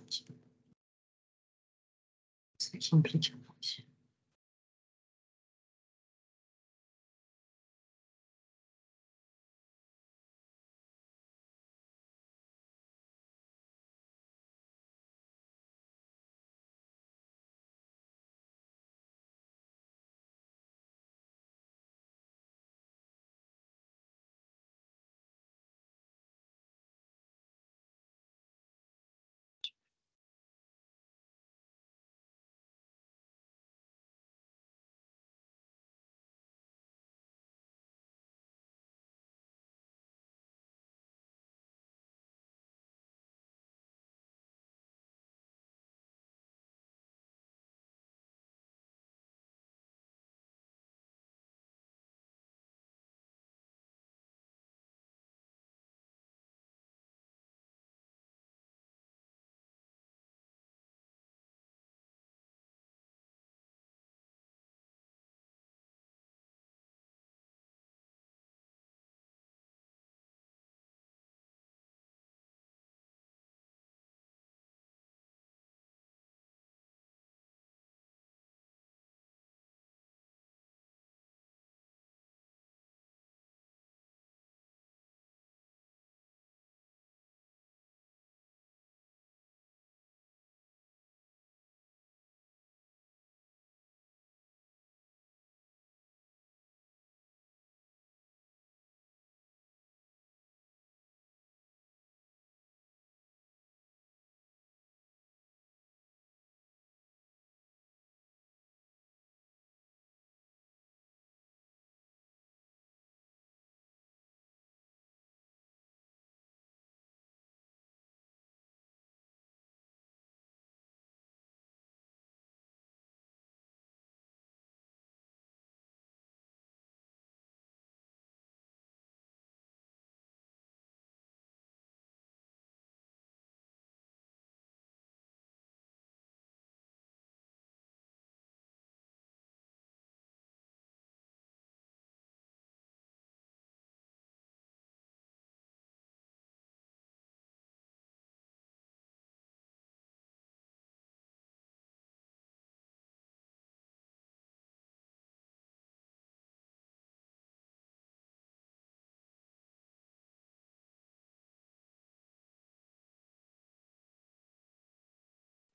petit qui, qui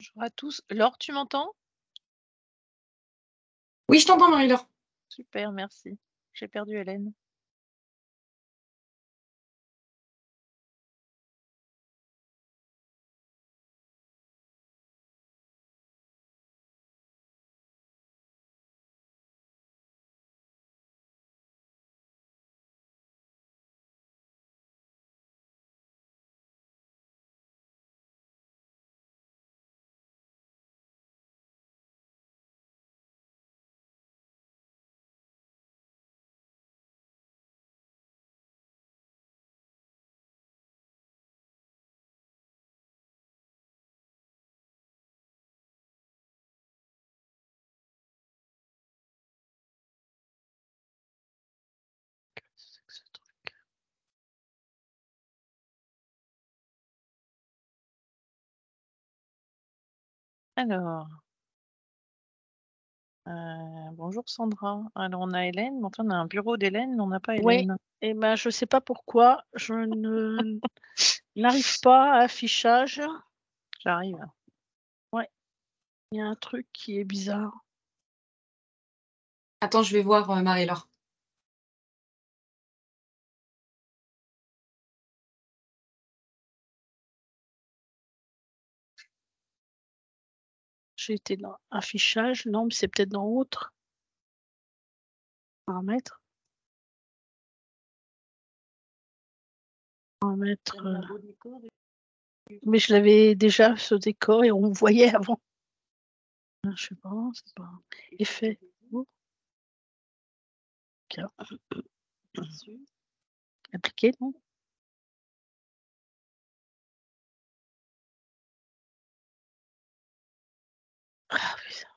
Bonjour à tous. Laure, tu m'entends Oui, je t'entends, Marie-Laure. Super, merci. J'ai perdu Hélène. Alors, euh, bonjour Sandra. Alors on a Hélène, on a un bureau d'Hélène, mais on n'a pas Hélène. et eh ben, je sais pas pourquoi, je ne n'arrive pas à affichage. J'arrive. Ouais, il y a un truc qui est bizarre. Attends, je vais voir, euh, Marie-Laure. J'étais dans affichage. Non, mais c'est peut-être dans autre. Paramètres. Paramètres. Euh, mais je l'avais déjà ce décor et on voyait avant. Ah, je ne sais pas, c'est pas. Effet. Appliqué, non Ah, putain.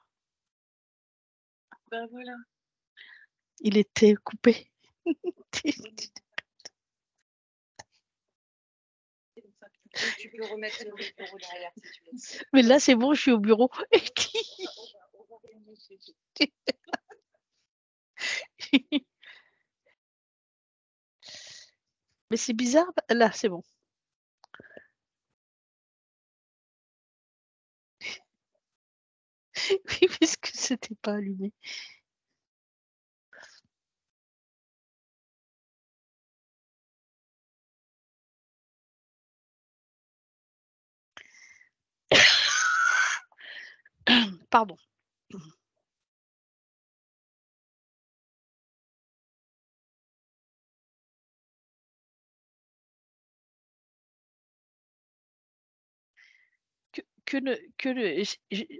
Ben bah, voilà. Il était coupé. tu peux remettre le bureau derrière si tu veux. Mais là, c'est bon, je suis au bureau. Ah, bah, Mais c'est bizarre. Là, c'est bon. oui, puisque c'était pas allumé. Pardon. que,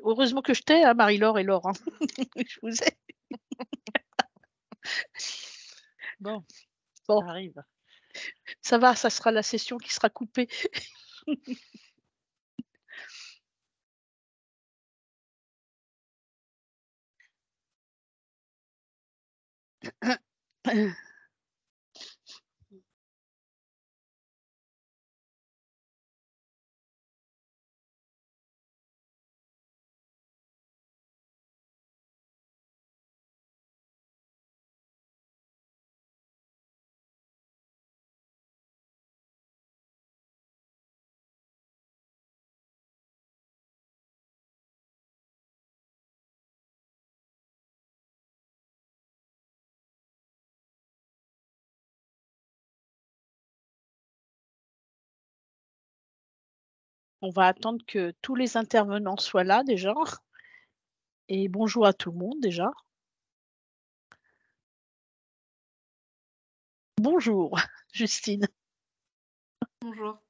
heureusement que je t'ai, hein, Marie-Laure et Laure. Hein. je vous ai. bon, bon. Ça arrive. Ça va, ça sera la session qui sera coupée. On va attendre que tous les intervenants soient là déjà. Et bonjour à tout le monde déjà. Bonjour, Justine. Bonjour.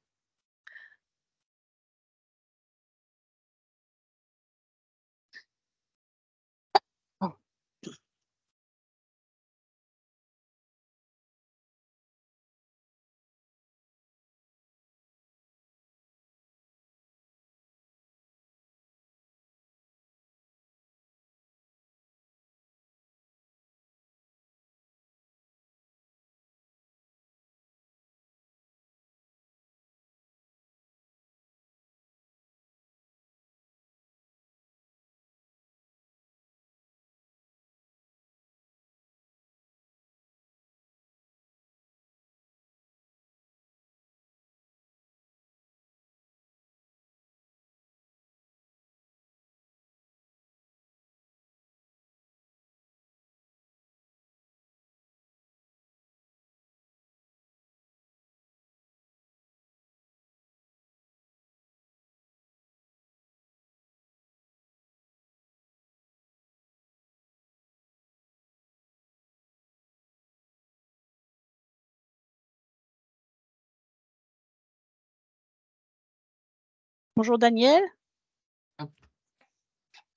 Bonjour Daniel.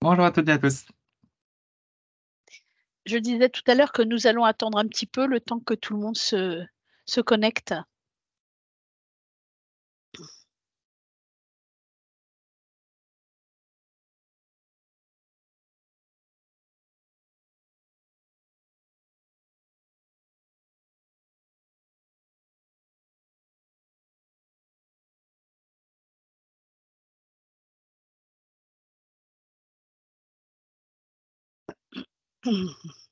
Bonjour à toutes et à tous. Je disais tout à l'heure que nous allons attendre un petit peu le temps que tout le monde se, se connecte. Mm-hmm.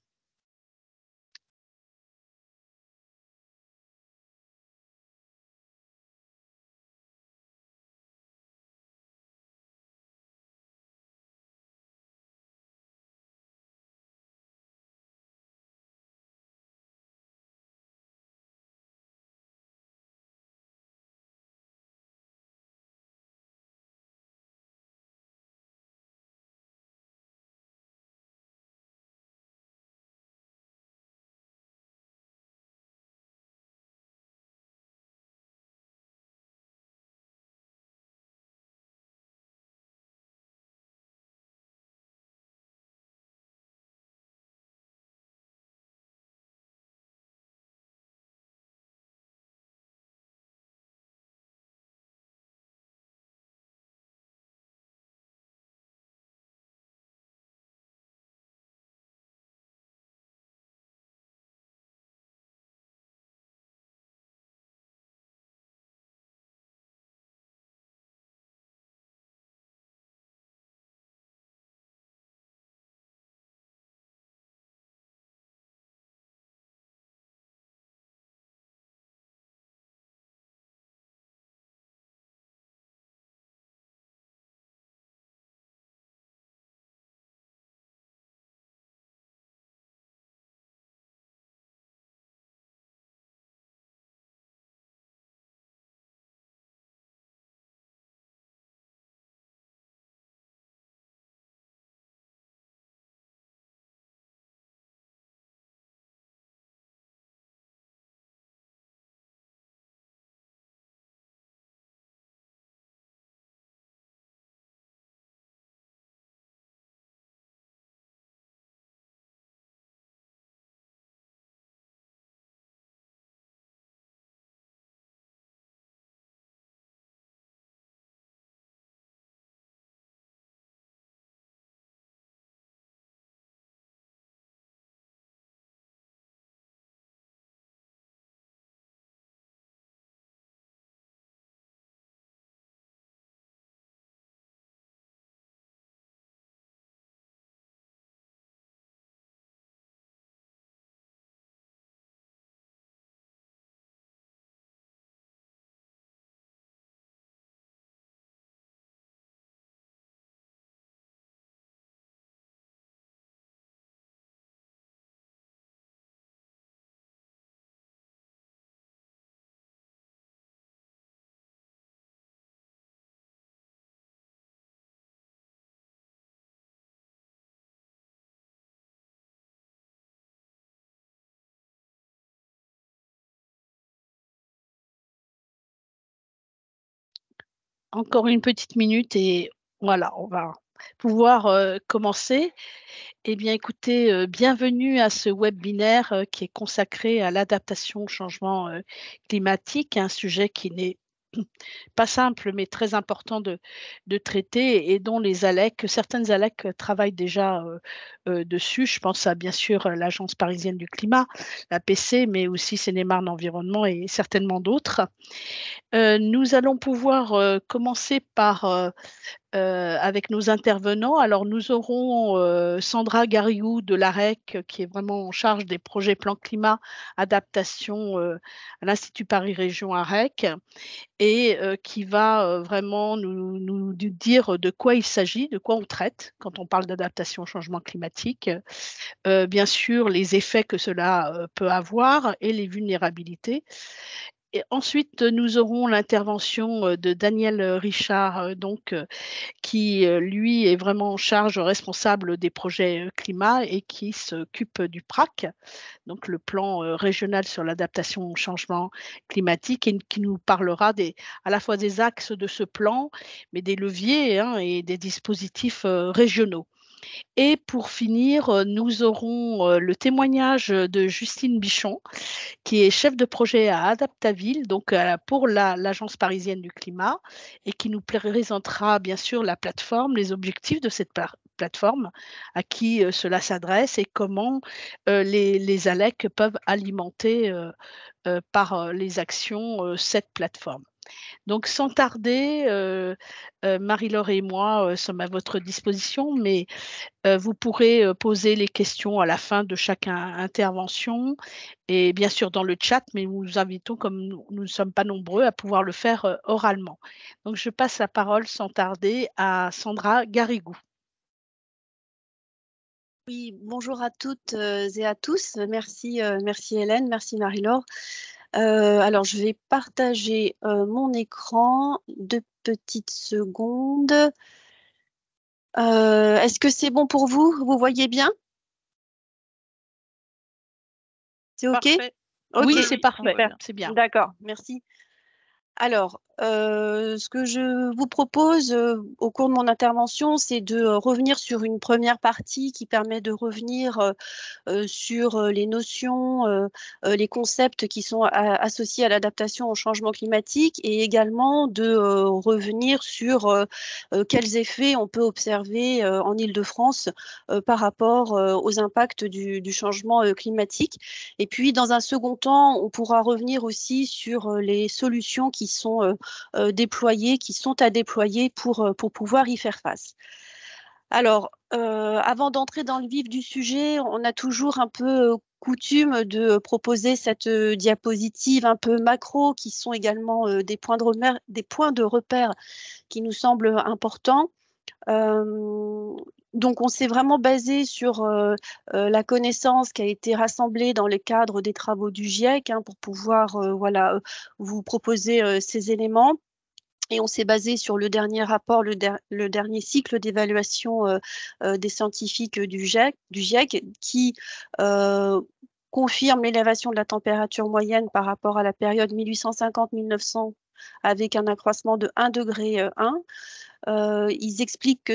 encore une petite minute et voilà, on va pouvoir euh, commencer. Eh bien, écoutez, euh, bienvenue à ce webinaire euh, qui est consacré à l'adaptation au changement climatique, un sujet qui n'est pas simple, mais très important de, traiter et dont les ALEC, certaines ALEC travaillent déjà euh, euh, dessus. Je pense à bien sûr l'Agence parisienne du climat, la PC, mais aussi Sénémarne Environnement et certainement d'autres. Euh, nous allons pouvoir commencer par euh, avec nos intervenants. Alors nous aurons euh, Sandra Gariou de l'AREC qui est vraiment en charge des projets plan climat adaptation euh, à l'Institut Paris Région AREC et qui va vraiment nous, nous, dire de quoi il s'agit, de quoi on traite quand on parle d'adaptation au changement climatique, bien sûr les effets que cela peut avoir et les vulnérabilités ensuite, nous aurons l'intervention euh, de Daniel Richard, euh, donc, euh, qui lui est vraiment en charge responsable des projets climat et qui s'occupe du PRAC, donc le plan régional sur l'adaptation au changement climatique, et qui nous parlera à la fois des axes de ce plan, mais des leviers hein, et des dispositifs régionaux. Et pour finir, euh, nous aurons euh, le témoignage de Justine Bichon, qui est chef de projet à Adaptaville, donc euh, pour l'Agence parisienne du climat, et qui nous présentera bien sûr la plateforme, les objectifs de cette plateforme, à qui cela s'adresse et comment les, les, ALEC peuvent alimenter par les actions cette plateforme. Donc, sans tarder, euh, euh, Marie-Laure et moi euh, sommes à votre disposition, mais vous pourrez poser les questions à la fin de chaque intervention et bien sûr dans le chat, mais nous vous invitons, comme nous, ne sommes pas nombreux, à pouvoir le faire oralement. Donc, je passe la parole sans tarder à Sandra Garrigou. Oui, bonjour à toutes et à tous. Merci, merci Hélène, merci Marie-Laure. Euh, alors, je vais partager euh, mon écran. Deux petites secondes. Euh, est-ce que c'est bon pour vous Vous voyez bien C'est OK, Oui, c'est parfait. C'est bien. D'accord, merci. Alors, ce que je vous propose au cours de mon intervention, c'est de revenir sur une première partie qui permet de revenir sur les notions, les concepts qui sont associés à l'adaptation au changement climatique et également de revenir sur quels effets on peut observer en Ile-de-France par rapport aux impacts du, du changement climatique. Et puis, dans un second temps, on pourra revenir aussi sur les solutions qui sont euh, déployés, qui sont à déployer pour, euh, pour pouvoir y faire face. Alors, euh, avant d'entrer dans le vif du sujet, on a toujours un peu coutume de proposer cette diapositive un peu macro, qui sont également des points de repère, des points de qui nous semblent importants. Donc, on s'est vraiment basé sur euh, euh, la connaissance qui a été rassemblée dans le cadre des travaux du GIEC hein, pour pouvoir euh, voilà, vous proposer ces éléments. Et on s'est basé sur le dernier rapport, le, dernier cycle d'évaluation des scientifiques du GIEC e qui confirme l'élévation de la température moyenne par rapport à la période 1850-1900 avec un accroissement de 1 degré 1. Euh, euh, ils expliquent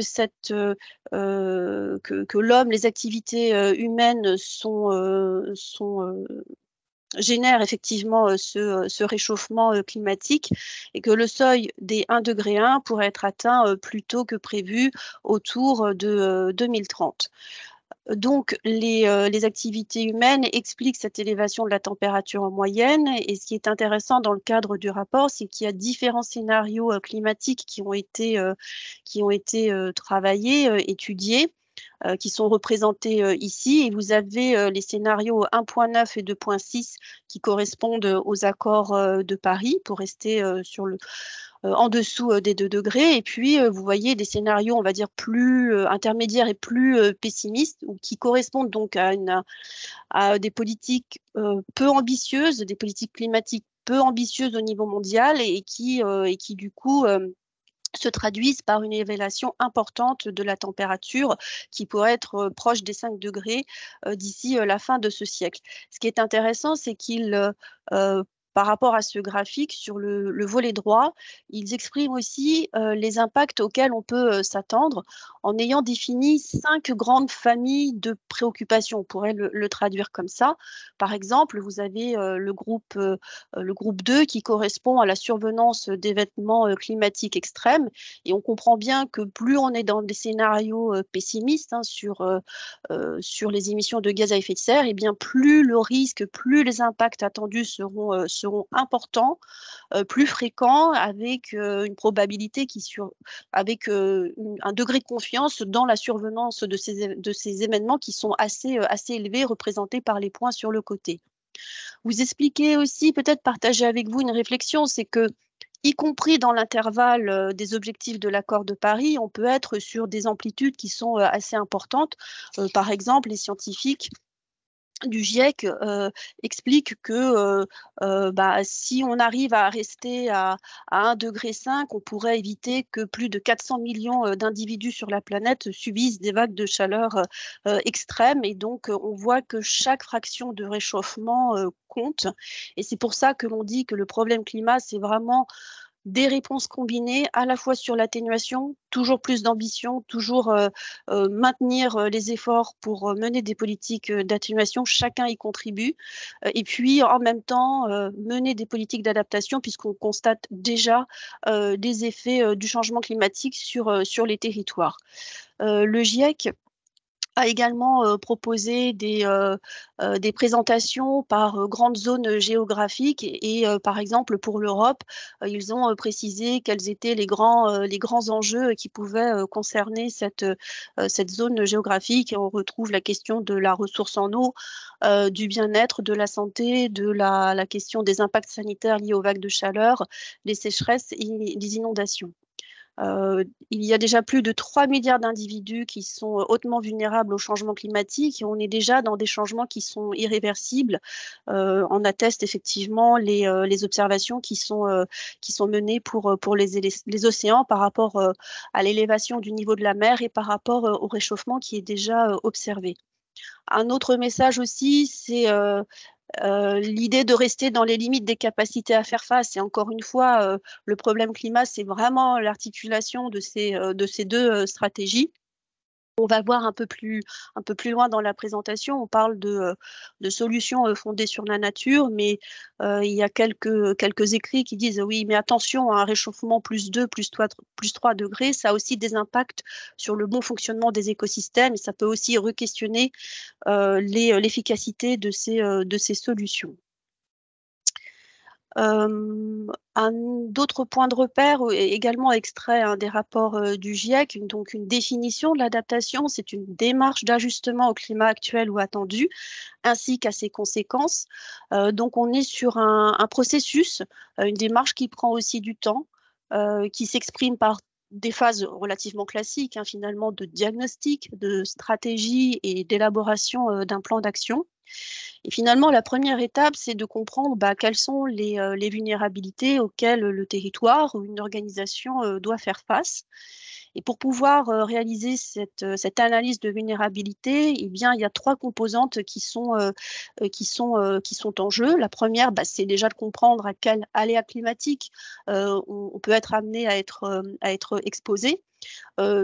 euh, que, l'homme, les activités humaines génèrent effectivement ce, réchauffement climatique et que le seuil des 1 degré 1 pourrait être atteint plus tôt que prévu autour de 2030. Donc, euh, les, activités humaines expliquent cette élévation de la température en moyenne. Et ce qui est intéressant dans le cadre du rapport, c'est qu'il y a différents scénarios euh, climatiques qui ont été, euh, qui ont été travaillés, étudiés. Euh, qui sont représentés euh, ici. Et vous avez euh, les scénarios 1.9 et 2.6 qui correspondent aux accords de Paris pour rester sur le, en dessous des 2 degrés. Et puis, vous voyez des scénarios, on va dire, plus intermédiaires et plus pessimistes, ou qui correspondent donc à, une, à des politiques peu ambitieuses, des politiques climatiques peu ambitieuses au niveau mondial et, qui, et qui du coup, se traduisent par une élévation importante de la température qui pourrait être proche des 5 degrés d'ici la fin de ce siècle. Ce qui est intéressant, c'est qu'il par rapport à ce graphique sur le, volet droit, ils expriment aussi euh, les impacts auxquels on peut euh, s'attendre en ayant défini cinq grandes familles de préoccupations. On pourrait le, traduire comme ça. Par exemple, vous avez euh, le, groupe, le groupe 2 qui correspond à la survenance d'événements climatiques extrêmes. Et on comprend bien que plus on est dans des scénarios pessimistes hein, sur, sur les émissions de gaz à effet de serre, et eh bien plus le risque, plus les impacts attendus seront seront importants, euh, plus fréquents, avec euh, une probabilité qui sur, avec euh, un degré de confiance dans la survenance de ces, de ces événements qui sont assez, assez élevés, représentés par les points sur le côté. Vous expliquez aussi, peut-être partager avec vous une réflexion, c'est que y compris dans l'intervalle des objectifs de l'accord de Paris, on peut être sur des amplitudes qui sont assez importantes. par exemple, les scientifiques du GIEC explique que bah, si on arrive à rester à, à 1,5 degré, on pourrait éviter que plus de 400 millions d'individus sur la planète subissent des vagues de chaleur extrêmes. Et donc, on voit que chaque fraction de réchauffement compte. Et c'est pour ça que l'on dit que le problème climat, c'est vraiment des réponses combinées, à la fois sur l'atténuation, toujours plus d'ambition, toujours euh, euh, maintenir euh, les efforts pour mener des politiques d'atténuation, chacun y contribue, et puis en même temps mener des politiques d'adaptation, puisqu'on constate déjà des effets du changement climatique sur, sur les territoires. le GIEC a également euh, proposé euh, euh, des, présentations par grandes zones géographiques et, par exemple pour l'Europe, ils ont précisé quels étaient les grands, les grands enjeux qui pouvaient concerner cette, cette zone géographique. on retrouve la question de la ressource en eau, du bien-être, de la santé, de la, question des impacts sanitaires liés aux vagues de chaleur, les sécheresses et les inondations il y a déjà plus de 3 milliards d'individus qui sont hautement vulnérables au changement climatique et on est déjà dans des changements qui sont irréversibles. on atteste effectivement les, observations qui sont, menées pour, les, océans par rapport à l'élévation du niveau de la mer et par rapport au réchauffement qui est déjà observé. Un autre message aussi, c'est euh, l'idée de rester dans les limites des capacités à faire face, et encore une fois, euh, le problème climat, c'est vraiment l'articulation de ces euh, deux stratégies. On va voir un peu plus, un peu plus loin dans la présentation, on parle de, euh, solutions euh, fondées sur la nature, mais euh, il y a quelques, écrits qui disent oui, mais attention, un réchauffement plus 2, plus 3, degrés, ça a aussi des impacts sur le bon fonctionnement des écosystèmes et ça peut aussi re-questionner l'efficacité de, de ces solutions d'autres points de repère également extrait hein, des rapports du GIEC, donc une définition de l'adaptation, c'est une démarche d'ajustement au climat actuel ou attendu, ainsi qu'à ses conséquences. donc on est sur un, processus, une démarche qui prend aussi du temps, qui s'exprime par des phases relativement classiques, hein, finalement, de diagnostic, de stratégie et d'élaboration d'un plan d'action. Et finalement, la première étape, c'est de comprendre bah, quelles sont euh, les, vulnérabilités auxquelles le territoire ou une organisation euh, doit faire face. Et pour pouvoir euh, réaliser euh, cette, analyse de vulnérabilité, eh bien, il y a trois composantes qui sont, euh, en jeu. La première, bah, c'est déjà de comprendre à quel aléa climatique on, peut être amené à être, exposé.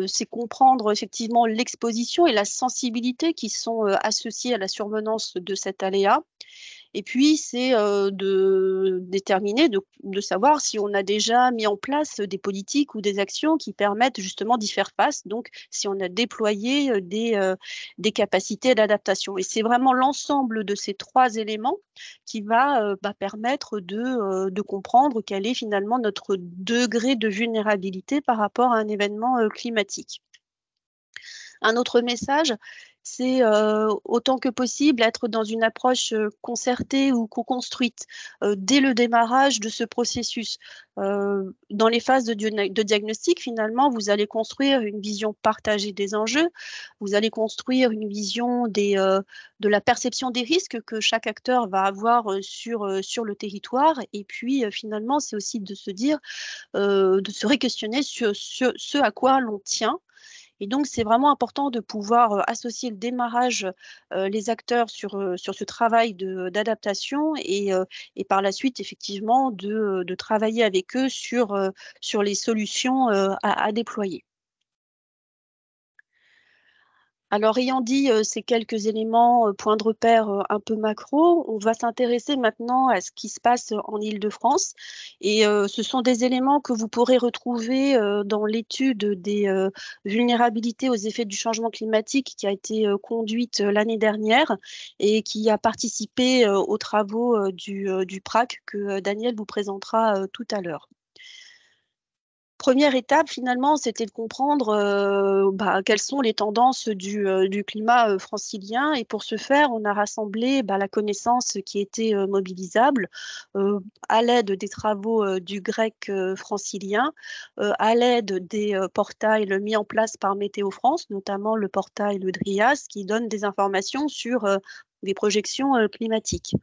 c'est comprendre effectivement l'exposition et la sensibilité qui sont associées à la survenance de cet aléa. Et puis, c'est de déterminer, de, savoir si on a déjà mis en place des politiques ou des actions qui permettent justement d'y faire face, donc si on a déployé des, capacités d'adaptation. Et c'est vraiment l'ensemble de ces trois éléments qui va bah, permettre de, comprendre quel est finalement notre degré de vulnérabilité par rapport à un événement climatique. Un autre message, c'est euh, autant que possible être dans une approche euh, concertée ou co-construite euh, dès le démarrage de ce processus. dans les phases de, diagnostic, finalement, vous allez construire une vision partagée des enjeux, vous allez construire une vision de la perception des risques que chaque acteur va avoir sur, sur le territoire, et puis finalement, c'est aussi de se dire, de se réquestionner sur ce à quoi l'on tient et donc, c'est vraiment important de pouvoir associer le démarrage, les acteurs sur, sur ce travail d'adaptation et, et, par la suite, effectivement, de, de travailler avec eux sur, sur les solutions à, à déployer. Alors, ayant dit ces quelques éléments, points de repère un peu macro, on va s'intéresser maintenant à ce qui se passe en Ile-de-France. Et ce sont des éléments que vous pourrez retrouver dans l'étude des vulnérabilités aux effets du changement climatique qui a été conduite l'année dernière et qui a participé aux travaux du, du, PRAC que Daniel vous présentera tout à l'heure première étape, finalement, c'était de comprendre euh, bah, quelles sont les tendances du, euh, climat euh, francilien. Et pour ce faire, on a rassemblé bah, la connaissance qui était mobilisable à l'aide des travaux du grec francilien, à l'aide des portails mis en place par Météo France, notamment le portail Le Drias, qui donne des informations sur des projections climatiques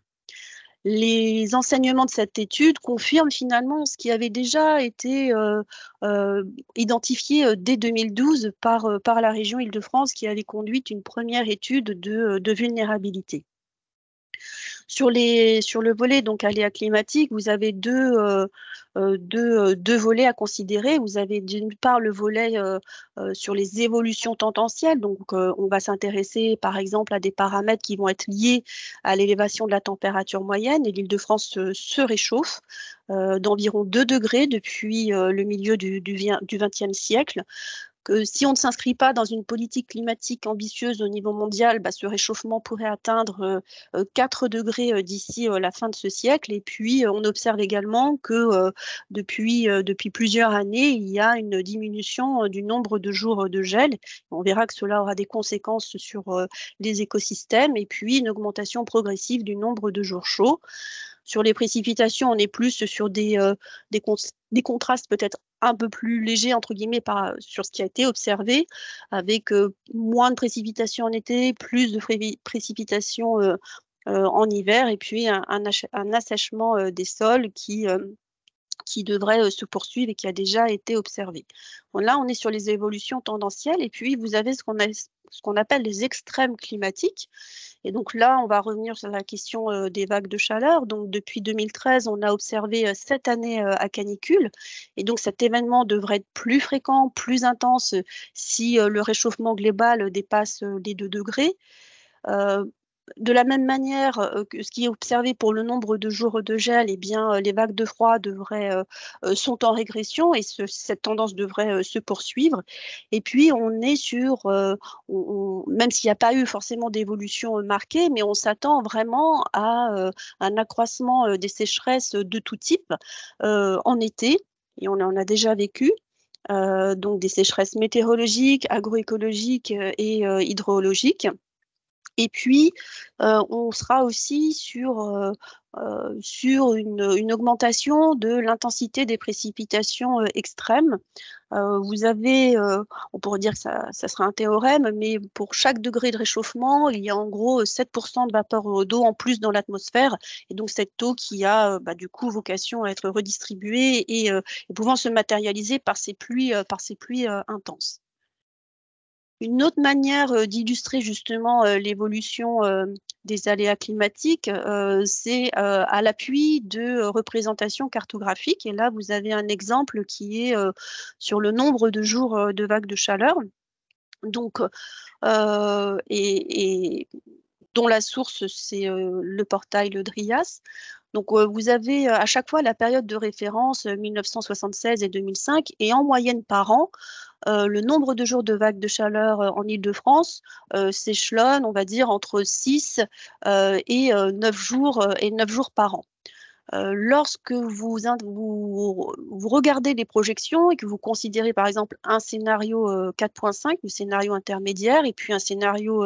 les enseignements de cette étude confirment finalement ce qui avait déjà été euh, euh, identifié euh, dès 2012 par, la région Île-de-France qui avait conduit une première étude de vulnérabilité. Sur, le volet donc aléa climatique, vous avez euh, euh, euh, deux, volets à considérer. Vous avez d'une part le volet sur les évolutions tendancielles. Donc, on va s'intéresser par exemple à des paramètres qui vont être liés à l'élévation de la température moyenne. Et l'île de France se, réchauffe d'environ 2 degrés depuis le milieu du XXe siècle que si on ne s'inscrit pas dans une politique climatique ambitieuse au niveau mondial, bah, ce réchauffement pourrait atteindre 4 euh, euh, degrés euh, d'ici la fin de ce siècle. Et puis, on observe également que depuis, depuis plusieurs années, il y a une diminution du nombre de jours de gel. On verra que cela aura des conséquences sur les écosystèmes et puis une augmentation progressive du nombre de jours chauds. Sur les précipitations, on est plus sur des, des contrastes peut-être un peu plus léger, entre guillemets, par, euh, sur ce qui a été observé, avec euh, moins de précipitations en été, plus de précipitations euh, en hiver, et puis un assèchement des sols qui qui devrait se poursuivre et qui a déjà été observé. là, on est sur les évolutions tendancielles et puis vous avez ce qu'on appelle les extrêmes climatiques. Et donc là, on va revenir sur la question des vagues de chaleur. Donc depuis 2013, on a observé cette année à canicule. Et donc cet événement devrait être plus fréquent, plus intense si le réchauffement global dépasse les 2 degrés de la même manière euh, que ce qui est observé pour le nombre de jours de gel, eh bien, euh, les vagues de froid devraient, euh, sont en régression et cette tendance devrait se poursuivre. Et puis, on est sur, même s'il n'y a pas eu forcément d'évolution marquée, mais on s'attend vraiment à un accroissement des sécheresses de tout type en été, et on en a déjà vécu. donc des sécheresses météorologiques, agroécologiques et hydrologiques. Et puis, euh, on sera aussi sur, euh, euh, une, augmentation de l'intensité des précipitations extrêmes. vous avez, on pourrait dire que ça, sera un théorème, mais pour chaque degré de réchauffement, il y a en gros 7% de vapeur d'eau en plus dans l'atmosphère. Et donc, cette eau qui a bah, du coup vocation à être redistribuée et, pouvant se matérialiser par ces pluies intenses. Une autre manière euh, d'illustrer justement euh, l'évolution euh, des aléas climatiques, c'est à l'appui de représentations cartographiques. Et là, vous avez un exemple qui est sur le nombre de jours de vagues de chaleur. Donc, et, dont la source, c'est le portail Le Drias. Donc euh, vous avez euh, à chaque fois la période de référence 1976 euh, et 2005 et en moyenne par an, le nombre de jours de vagues de chaleur en Ile-de-France s'échelonne, on va dire, entre 6 et 9 jours et 9 jours par an lorsque vous, vous, regardez les projections et que vous considérez par exemple un scénario 4.5, le scénario intermédiaire, et puis un scénario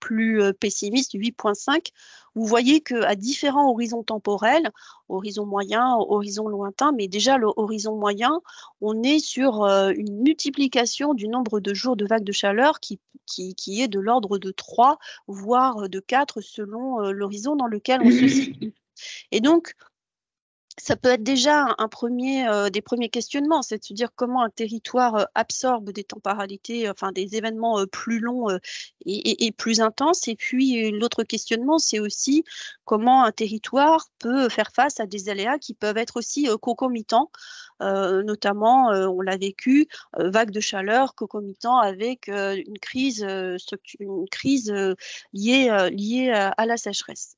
plus pessimiste 8.5, vous voyez qu'à différents horizons temporels, horizon moyen, horizon lointain, mais déjà le horizon moyen, on est sur une multiplication du nombre de jours de vagues de chaleur qui, qui, qui est de l'ordre de 3, voire de 4 selon l'horizon dans lequel on se situe. Et donc, ça peut être déjà un premier, euh, des premiers questionnements, c'est de se dire comment un territoire euh, absorbe des temporalités, euh, enfin des événements plus longs et, plus intenses. Et puis l'autre questionnement, c'est aussi comment un territoire peut faire face à des aléas qui peuvent être aussi concomitants, notamment, on l'a vécu, vague de chaleur concomitant avec une crise, une crise liée, liée à, à la sécheresse.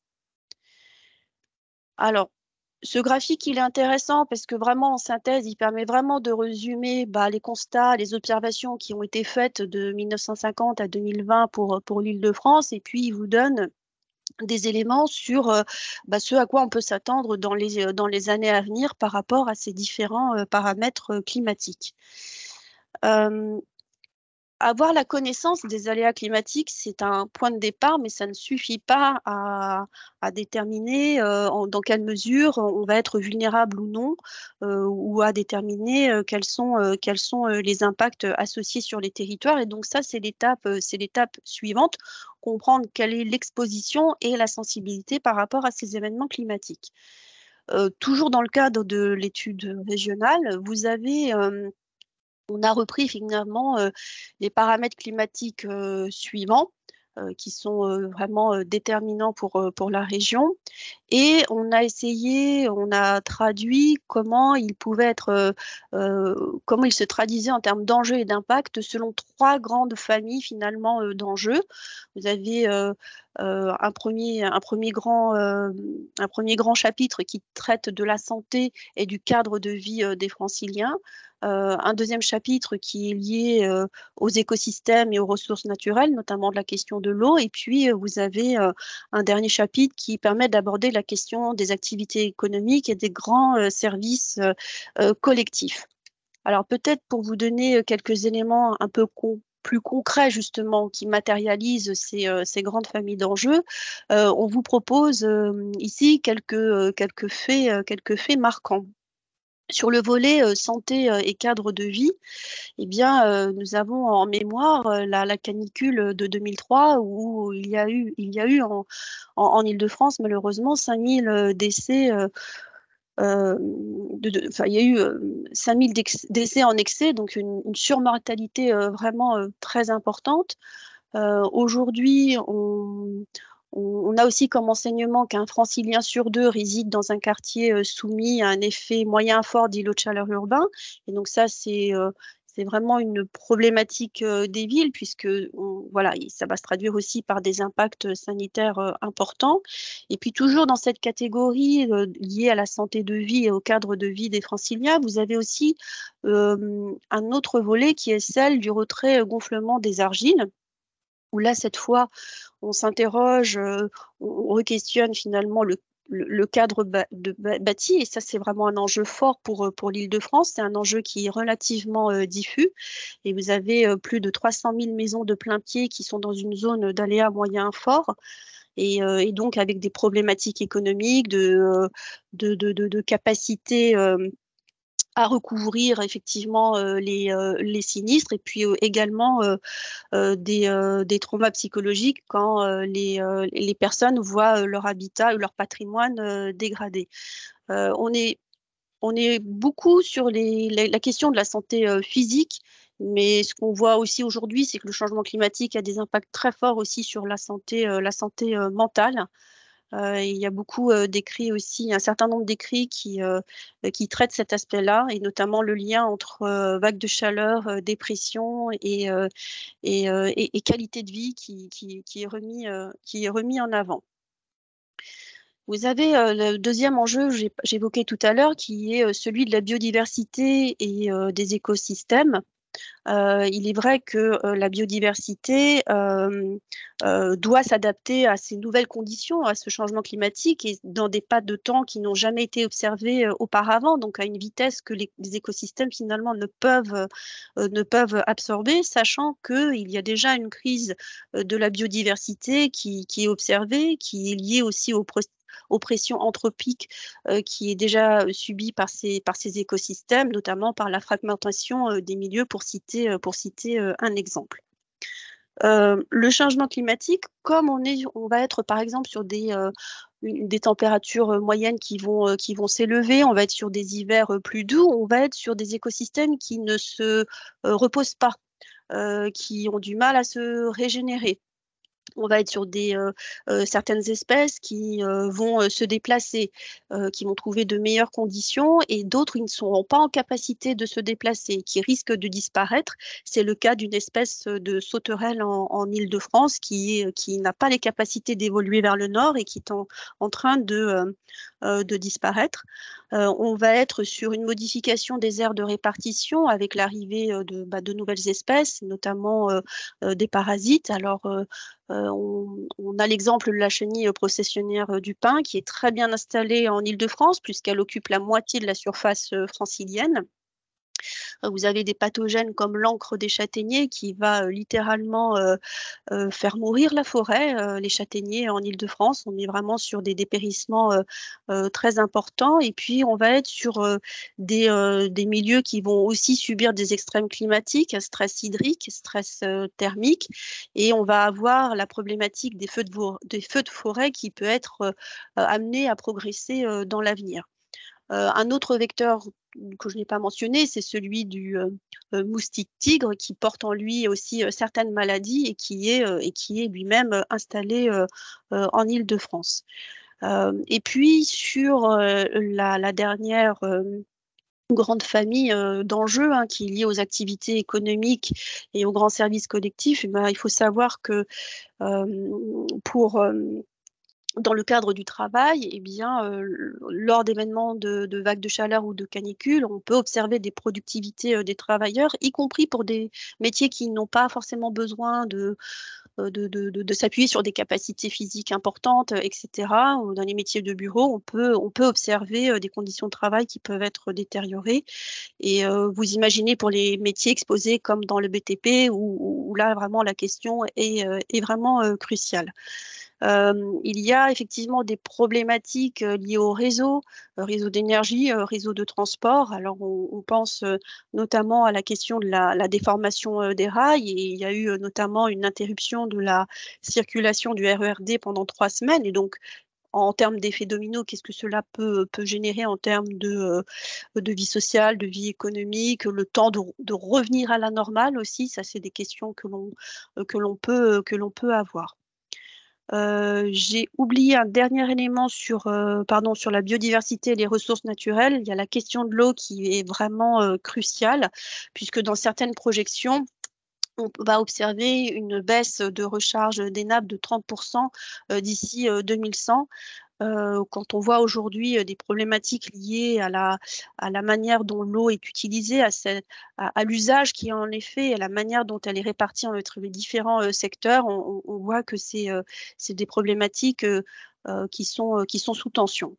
Alors, ce graphique, il est intéressant parce que vraiment, en synthèse, il permet vraiment de résumer bah, les constats, les observations qui ont été faites de 1950 à 2020 pour, pour l'île de France. Et puis, il vous donne des éléments sur euh, bah, ce à quoi on peut s'attendre dans les, euh, dans les années à venir par rapport à ces différents euh, paramètres climatiques avoir la connaissance des aléas climatiques, c'est un point de départ, mais ça ne suffit pas à, déterminer euh, dans quelle mesure on va être vulnérable ou non, euh, ou à déterminer euh, quels sont, les impacts associés sur les territoires. Et donc ça, c'est l'étape suivante, comprendre quelle est l'exposition et la sensibilité par rapport à ces événements climatiques. toujours dans le cadre de l'étude régionale, vous avez on a repris finalement euh, les paramètres climatiques euh, suivants euh, qui sont vraiment déterminants pour, pour la région. Et on a essayé, on a traduit comment il pouvait être, comment il se traduisait en termes d'enjeux et d'impact selon trois grandes familles finalement d'enjeux. Vous avez un, premier, un, premier grand, un premier grand chapitre qui traite de la santé et du cadre de vie des franciliens. Euh, un deuxième chapitre qui est lié euh, aux écosystèmes et aux ressources naturelles, notamment de la question de l'eau. Et puis, euh, vous avez un dernier chapitre qui permet d'aborder la question des activités économiques et des grands services collectifs. Alors peut-être pour vous donner quelques éléments un peu plus concrets justement qui matérialisent ces, grandes familles d'enjeux, on vous propose ici quelques faits marquants. Sur le volet euh, santé euh, et cadre de vie, eh bien, euh, nous avons en mémoire la, canicule de 2003 où il y a eu, il y a eu en, Ile-de-France malheureusement 5000 décès. De, il y eu 5000 décès en excès, donc une, une surmortalité vraiment très importante. Aujourd'hui, on, on a aussi comme enseignement qu'un francilien sur deux réside dans un quartier euh, soumis à un effet moyen fort d'îlot de chaleur urbain. Et donc ça, c'est euh, vraiment une problématique euh, des villes puisque ça va se traduire aussi par des impacts sanitaires importants. Et puis toujours dans cette catégorie liée à la santé de vie et au cadre de vie des Franciliens, vous avez aussi un autre volet qui est celle du retrait gonflement des argiles où là, cette fois, on s'interroge, euh, on re-questionne finalement le, cadre de, bâti, et ça, c'est vraiment un enjeu fort pour, euh, pour l'île de France. C'est un enjeu qui est relativement euh, diffus, et vous avez plus de 300 000 maisons de plein pied qui sont dans une zone d'aléas moyen fort. Et, donc avec des problématiques économiques, de, de, de, de capacité à recouvrir effectivement euh, euh, les, sinistres et puis également des, traumas psychologiques quand les, personnes voient leur habitat ou leur patrimoine dégradé. on, est, beaucoup sur la, la, question de la santé physique, mais ce qu'on voit aussi aujourd'hui, c'est que le changement climatique a des impacts très forts aussi sur la santé, la santé mentale. Euh, il y a beaucoup d'écrits aussi, un certain nombre d'écrits qui, traitent cet aspect-là, et notamment le lien entre vagues de chaleur, dépression et, qualité de vie qui, est remis, en avant. Vous avez le deuxième enjeu que j'évoquais tout à l'heure, qui est celui de la biodiversité et des écosystèmes. Euh, il est vrai que euh, la biodiversité euh, doit s'adapter à ces nouvelles conditions, à ce changement climatique et dans des pas de temps qui n'ont jamais été observés auparavant, donc à une vitesse que les, écosystèmes finalement ne peuvent, ne peuvent absorber, sachant qu'il y a déjà une crise de la biodiversité qui, est observée, qui est liée aussi au, pro aux anthropique anthropiques euh, qui est déjà euh, subie par ces, par ces écosystèmes, notamment par la fragmentation euh, des milieux, pour citer, pour citer un exemple. le changement climatique, comme on, on va être par exemple sur des, températures moyennes qui vont, qui vont s'élever, on va être sur des hivers plus doux, on va être sur des écosystèmes qui ne se reposent pas, qui ont du mal à se régénérer on va être sur des, euh, euh, certaines espèces qui euh, vont se déplacer, qui vont trouver de meilleures conditions, et d'autres ils ne seront pas en capacité de se déplacer, qui risquent de disparaître. C'est le cas d'une espèce de sauterelle en, ile Île-de-France qui, qui n'a pas les capacités d'évoluer vers le nord et qui est en train de, euh, de disparaître. Euh, on va être sur une modification des aires de répartition avec l'arrivée euh, bah, de, nouvelles espèces, notamment des parasites. Alors, on, on, a l'exemple de la chenille processionnaire du pin qui est très bien installée en Île-de-France puisqu'elle occupe la moitié de la surface francilienne. Euh, vous avez des pathogènes comme l'encre des châtaigniers qui va euh, littéralement euh, faire mourir la forêt. les châtaigniers en Ile-de-France, on est vraiment sur des dépérissements très importants. Et puis, on va être sur des, milieux qui vont aussi subir des extrêmes climatiques, stress hydrique, stress thermique. Et on va avoir la problématique des feux de, des feux de forêt qui peut être amenée à progresser dans l'avenir. Euh, un autre vecteur que je n'ai pas mentionné, c'est celui du euh, euh, moustique tigre qui porte en lui aussi certaines maladies et qui est, et est lui-même installé en Île-de-France. et puis sur la, dernière grande famille d'enjeux hein, qui est liée aux activités économiques et aux grands services collectifs, eh ben, il faut savoir que pour dans le cadre du travail, et eh bien, euh, lors d'événements de, vagues de chaleur ou de canicules, on peut observer des productivités euh, des travailleurs, y compris pour des métiers qui n'ont pas forcément besoin de, euh, de, de s'appuyer sur des capacités physiques importantes, etc. Dans les métiers de bureau, on peut, on peut observer des conditions de travail qui peuvent être détériorées. Et vous imaginez pour les métiers exposés comme dans le BTP, où, où là, vraiment, la question est, est vraiment cruciale. Euh, il y a effectivement des problématiques euh, liées au réseau, euh, réseau d'énergie, réseau de transport. Alors on, pense notamment à la question de la, déformation des rails il y a eu notamment une interruption de la circulation du RERD pendant trois semaines et donc en termes d'effets domino, qu'est-ce que cela peut, générer en termes de, vie sociale, de vie économique, le temps de, revenir à la normale aussi, ça c'est des questions que l'on peut avoir. Euh, j'ai oublié un dernier élément sur, euh, pardon, sur la biodiversité et les ressources naturelles. Il y a la question de l'eau qui est vraiment euh, cruciale, puisque dans certaines projections, on va observer une baisse de recharge des nappes de 30% d'ici 2100 quand on voit aujourd'hui des problématiques liées à la, manière dont l'eau est utilisée, à, à, l'usage qui en effet, à la manière dont elle est répartie entre les différents secteurs, on, voit que c'est, des problématiques qui, sont, sous tension.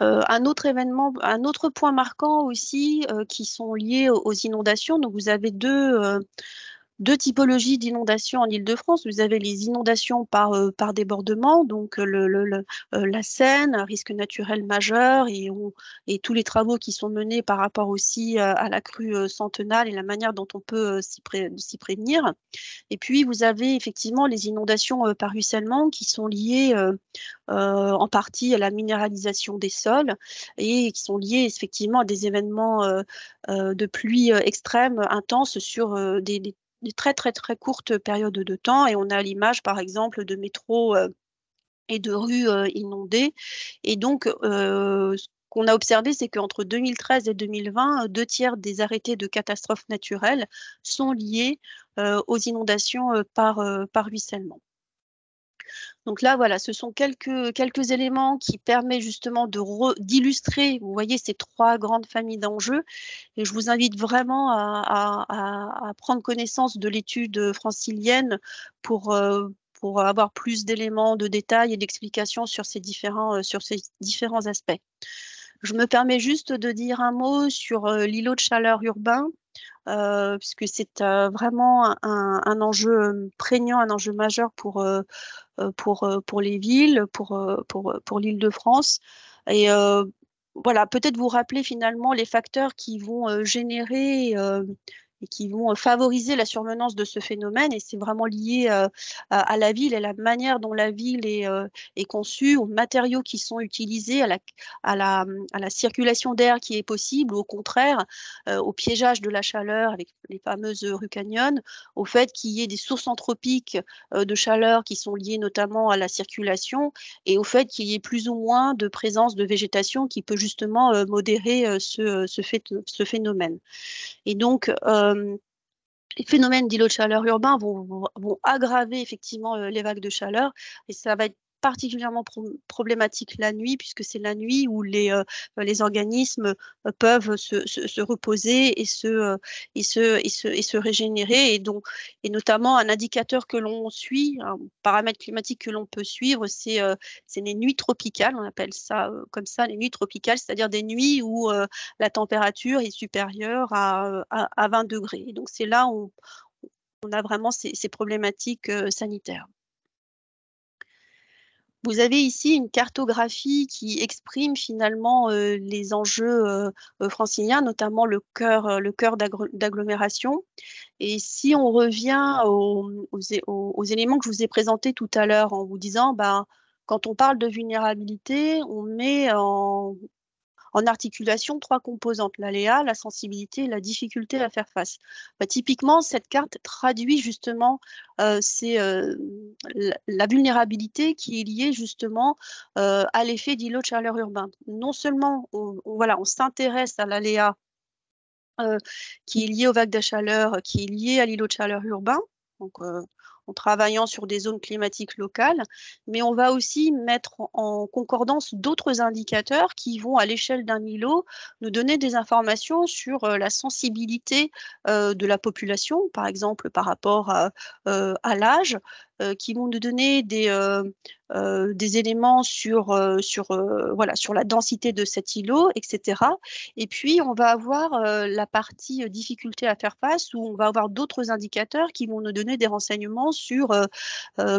un autre événement, un autre point marquant aussi, qui sont liés aux, inondations. Donc, vous avez deux, deux typologies d'inondations en Ile-de-France. Vous avez les inondations par, euh, par débordement, donc euh, le, euh, la Seine, risque naturel majeur, et, et, tous les travaux qui sont menés par rapport aussi à la crue centenale et la manière dont on peut s'y prévenir. Et puis, vous avez effectivement les inondations par ruissellement qui sont liées en partie à la minéralisation des sols et qui sont liées effectivement à des événements de pluie extrême, intense sur des, des des très très très courtes périodes de temps et on a l'image par exemple de métro euh, et de rues euh, inondées. Et donc, euh, ce qu'on a observé, c'est qu'entre 2013 et 2020, deux tiers des arrêtés de catastrophes naturelles sont liés aux inondations par, par ruissellement. Donc là, voilà, ce sont quelques, quelques éléments qui permettent justement d'illustrer, vous voyez, ces trois grandes familles d'enjeux. Et je vous invite vraiment à, prendre connaissance de l'étude francilienne pour, euh, pour avoir plus d'éléments de détails et d'explications sur, ces différents, euh, sur ces différents aspects. Je me permets juste de dire un mot sur euh, l'îlot de chaleur urbain, puisque c'est vraiment un, un, enjeu prégnant, un enjeu majeur pour, euh, pour, euh, pour les villes, pour, euh, pour, pour l'île de France. Et voilà, peut-être vous rappeler finalement les facteurs qui vont générer et qui vont euh, favoriser la surmenance de ce phénomène. Et c'est vraiment lié euh, à, la ville, à la manière dont la ville est, euh, est conçue, aux matériaux qui sont utilisés, à la, à la, circulation d'air qui est possible, ou au contraire, au piégeage de la chaleur avec les fameuses rues canyon, au fait qu'il y ait des sources anthropiques de chaleur qui sont liées notamment à la circulation et au fait qu'il y ait plus ou moins de présence de végétation qui peut justement modérer ce, ce phénomène. Et donc, euh, les phénomènes d'îlots de chaleur urbains vont, vont, aggraver effectivement euh, les vagues de chaleur et ça va être particulièrement problématique la nuit, puisque c'est la nuit où les, euh, euh, les organismes euh, peuvent se, reposer et se, et, se, et, se, régénérer. Et, donc, et notamment, un indicateur que l'on suit, un paramètre climatique que l'on peut suivre, c'est les nuits tropicales, on appelle ça comme ça, les nuits tropicales, c'est-à-dire des nuits où la température est supérieure à, 20 degrés. donc, c'est là où on, a vraiment ces problématiques sanitaires. Vous avez ici une cartographie qui exprime finalement euh, les enjeux euh, euh, franciliens, notamment le cœur, le cœur d'agglomération. Et si on revient aux, éléments que je vous ai présentés tout à l'heure en vous disant, bah, quand on parle de vulnérabilité, on met en, articulation trois composantes, l'aléa, la sensibilité la difficulté à faire face. Bah, typiquement, cette carte traduit justement euh, c'est, euh, la vulnérabilité qui est liée justement euh, à l'effet d'îlot de chaleur urbain. Non seulement on, voilà, on s'intéresse à l'aléa qui est lié aux vagues de chaleur, qui est lié à l'îlot de chaleur urbain, donc en travaillant sur des zones climatiques locales, mais on va aussi mettre en concordance d'autres indicateurs qui vont, à l'échelle d'un îlot, nous donner des informations sur euh, la sensibilité euh, de la population, par exemple par rapport à, euh, l'âge, euh, qui vont nous donner des, euh, euh, des éléments sur, sur, voilà, sur la densité de cet îlot, etc. Et puis, on va avoir la partie difficulté à faire face où on va avoir d'autres indicateurs qui vont nous donner des renseignements sur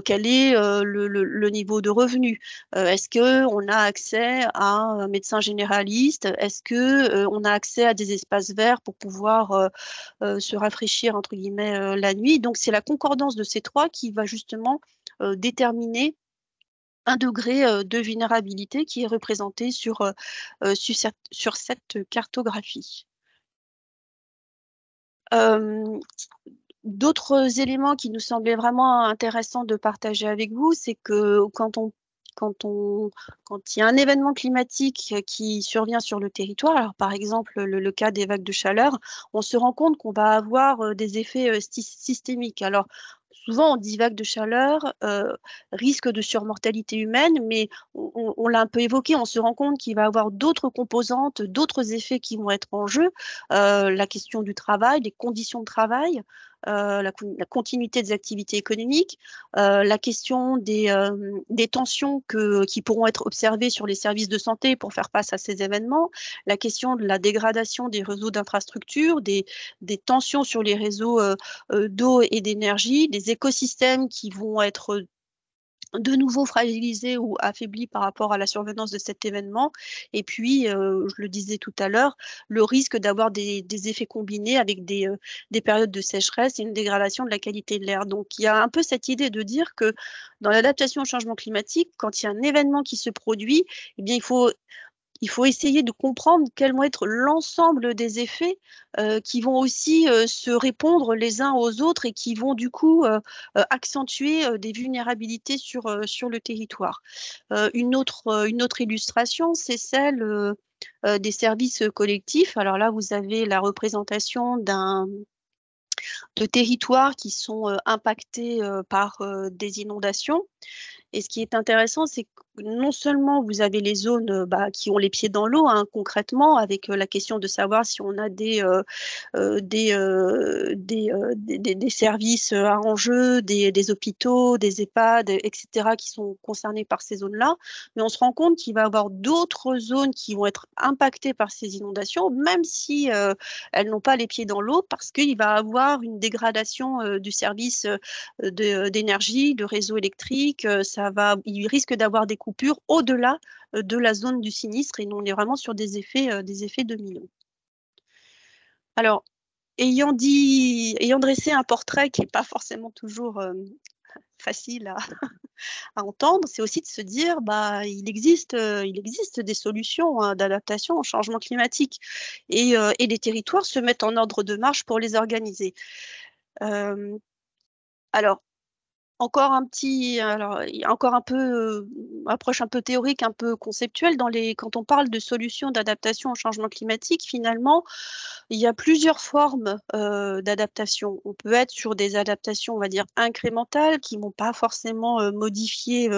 quel est le, le, niveau de revenu. Est-ce qu'on a accès à un médecin généraliste Est-ce qu'on a accès à des espaces verts pour pouvoir se rafraîchir, entre guillemets, la nuit Donc, c'est la concordance de ces trois qui va justement euh, déterminer un degré euh, de vulnérabilité qui est représenté sur, euh, sur, cette, cartographie. D'autres éléments qui nous semblaient vraiment intéressants de partager avec vous, c'est que quand on quand, on, quand il y a un événement climatique qui survient sur le territoire, alors par exemple le, le cas des vagues de chaleur, on se rend compte qu'on va avoir des effets systémiques. Alors souvent on divague de chaleur, euh, risque de surmortalité humaine, mais on, l'a un peu évoqué, on se rend compte qu'il va y avoir d'autres composantes, d'autres effets qui vont être en jeu, euh, la question du travail, des conditions de travail, euh, la, continuité des activités économiques, euh, la question des, euh, tensions qui pourront être observées sur les services de santé pour faire face à ces événements, la question de la dégradation des réseaux d'infrastructures, des, des, tensions sur les réseaux d'eau et d'énergie, des écosystèmes qui vont être de nouveau fragilisé ou affaibli par rapport à la survenance de cet événement. Et puis, euh, je le disais tout à l'heure, le risque d'avoir des, effets combinés avec euh, des, périodes de sécheresse et une dégradation de la qualité de l'air. Donc, il y a un peu cette idée de dire que dans l'adaptation au changement climatique, quand il y a un événement qui se produit, eh bien, il faut il faut essayer de comprendre quels vont être l'ensemble des effets euh, qui vont aussi euh, se répondre les uns aux autres et qui vont du coup euh, accentuer des vulnérabilités sur, sur le territoire. une, autre, une autre illustration, c'est celle des services collectifs. Alors là, vous avez la représentation d'un de territoires qui sont impactés par des inondations et ce qui est intéressant, c'est que non seulement vous avez les zones euh, bah, qui ont les pieds dans l'eau, hein, concrètement, avec euh, la question de savoir si on a des, euh, des, des, services à enjeu, des, hôpitaux, des EHPAD, etc., qui sont concernés par ces zones-là, mais on se rend compte qu'il va y avoir d'autres zones qui vont être impactées par ces inondations, même si elles n'ont pas les pieds dans l'eau, parce qu'il va y avoir une dégradation du service d'énergie, de, réseau électrique il risque d'avoir des coupures au-delà euh, de la zone du sinistre et nous on est vraiment sur des effets, euh, des effets dominants. Alors, ayant dressé un portrait qui n'est pas forcément toujours euh, facile à, entendre, c'est aussi de se dire bah il existe des solutions hein, d'adaptation au changement climatique et, les territoires se mettent en ordre de marche pour les organiser. alors encore un petit, alors encore un peu euh, approche un peu théorique, un peu conceptuelle. Dans les, quand on parle de solutions d'adaptation au changement climatique, finalement, il y a plusieurs formes euh, d'adaptation. On peut être sur des adaptations, on va dire incrémentales, qui vont pas forcément euh, modifier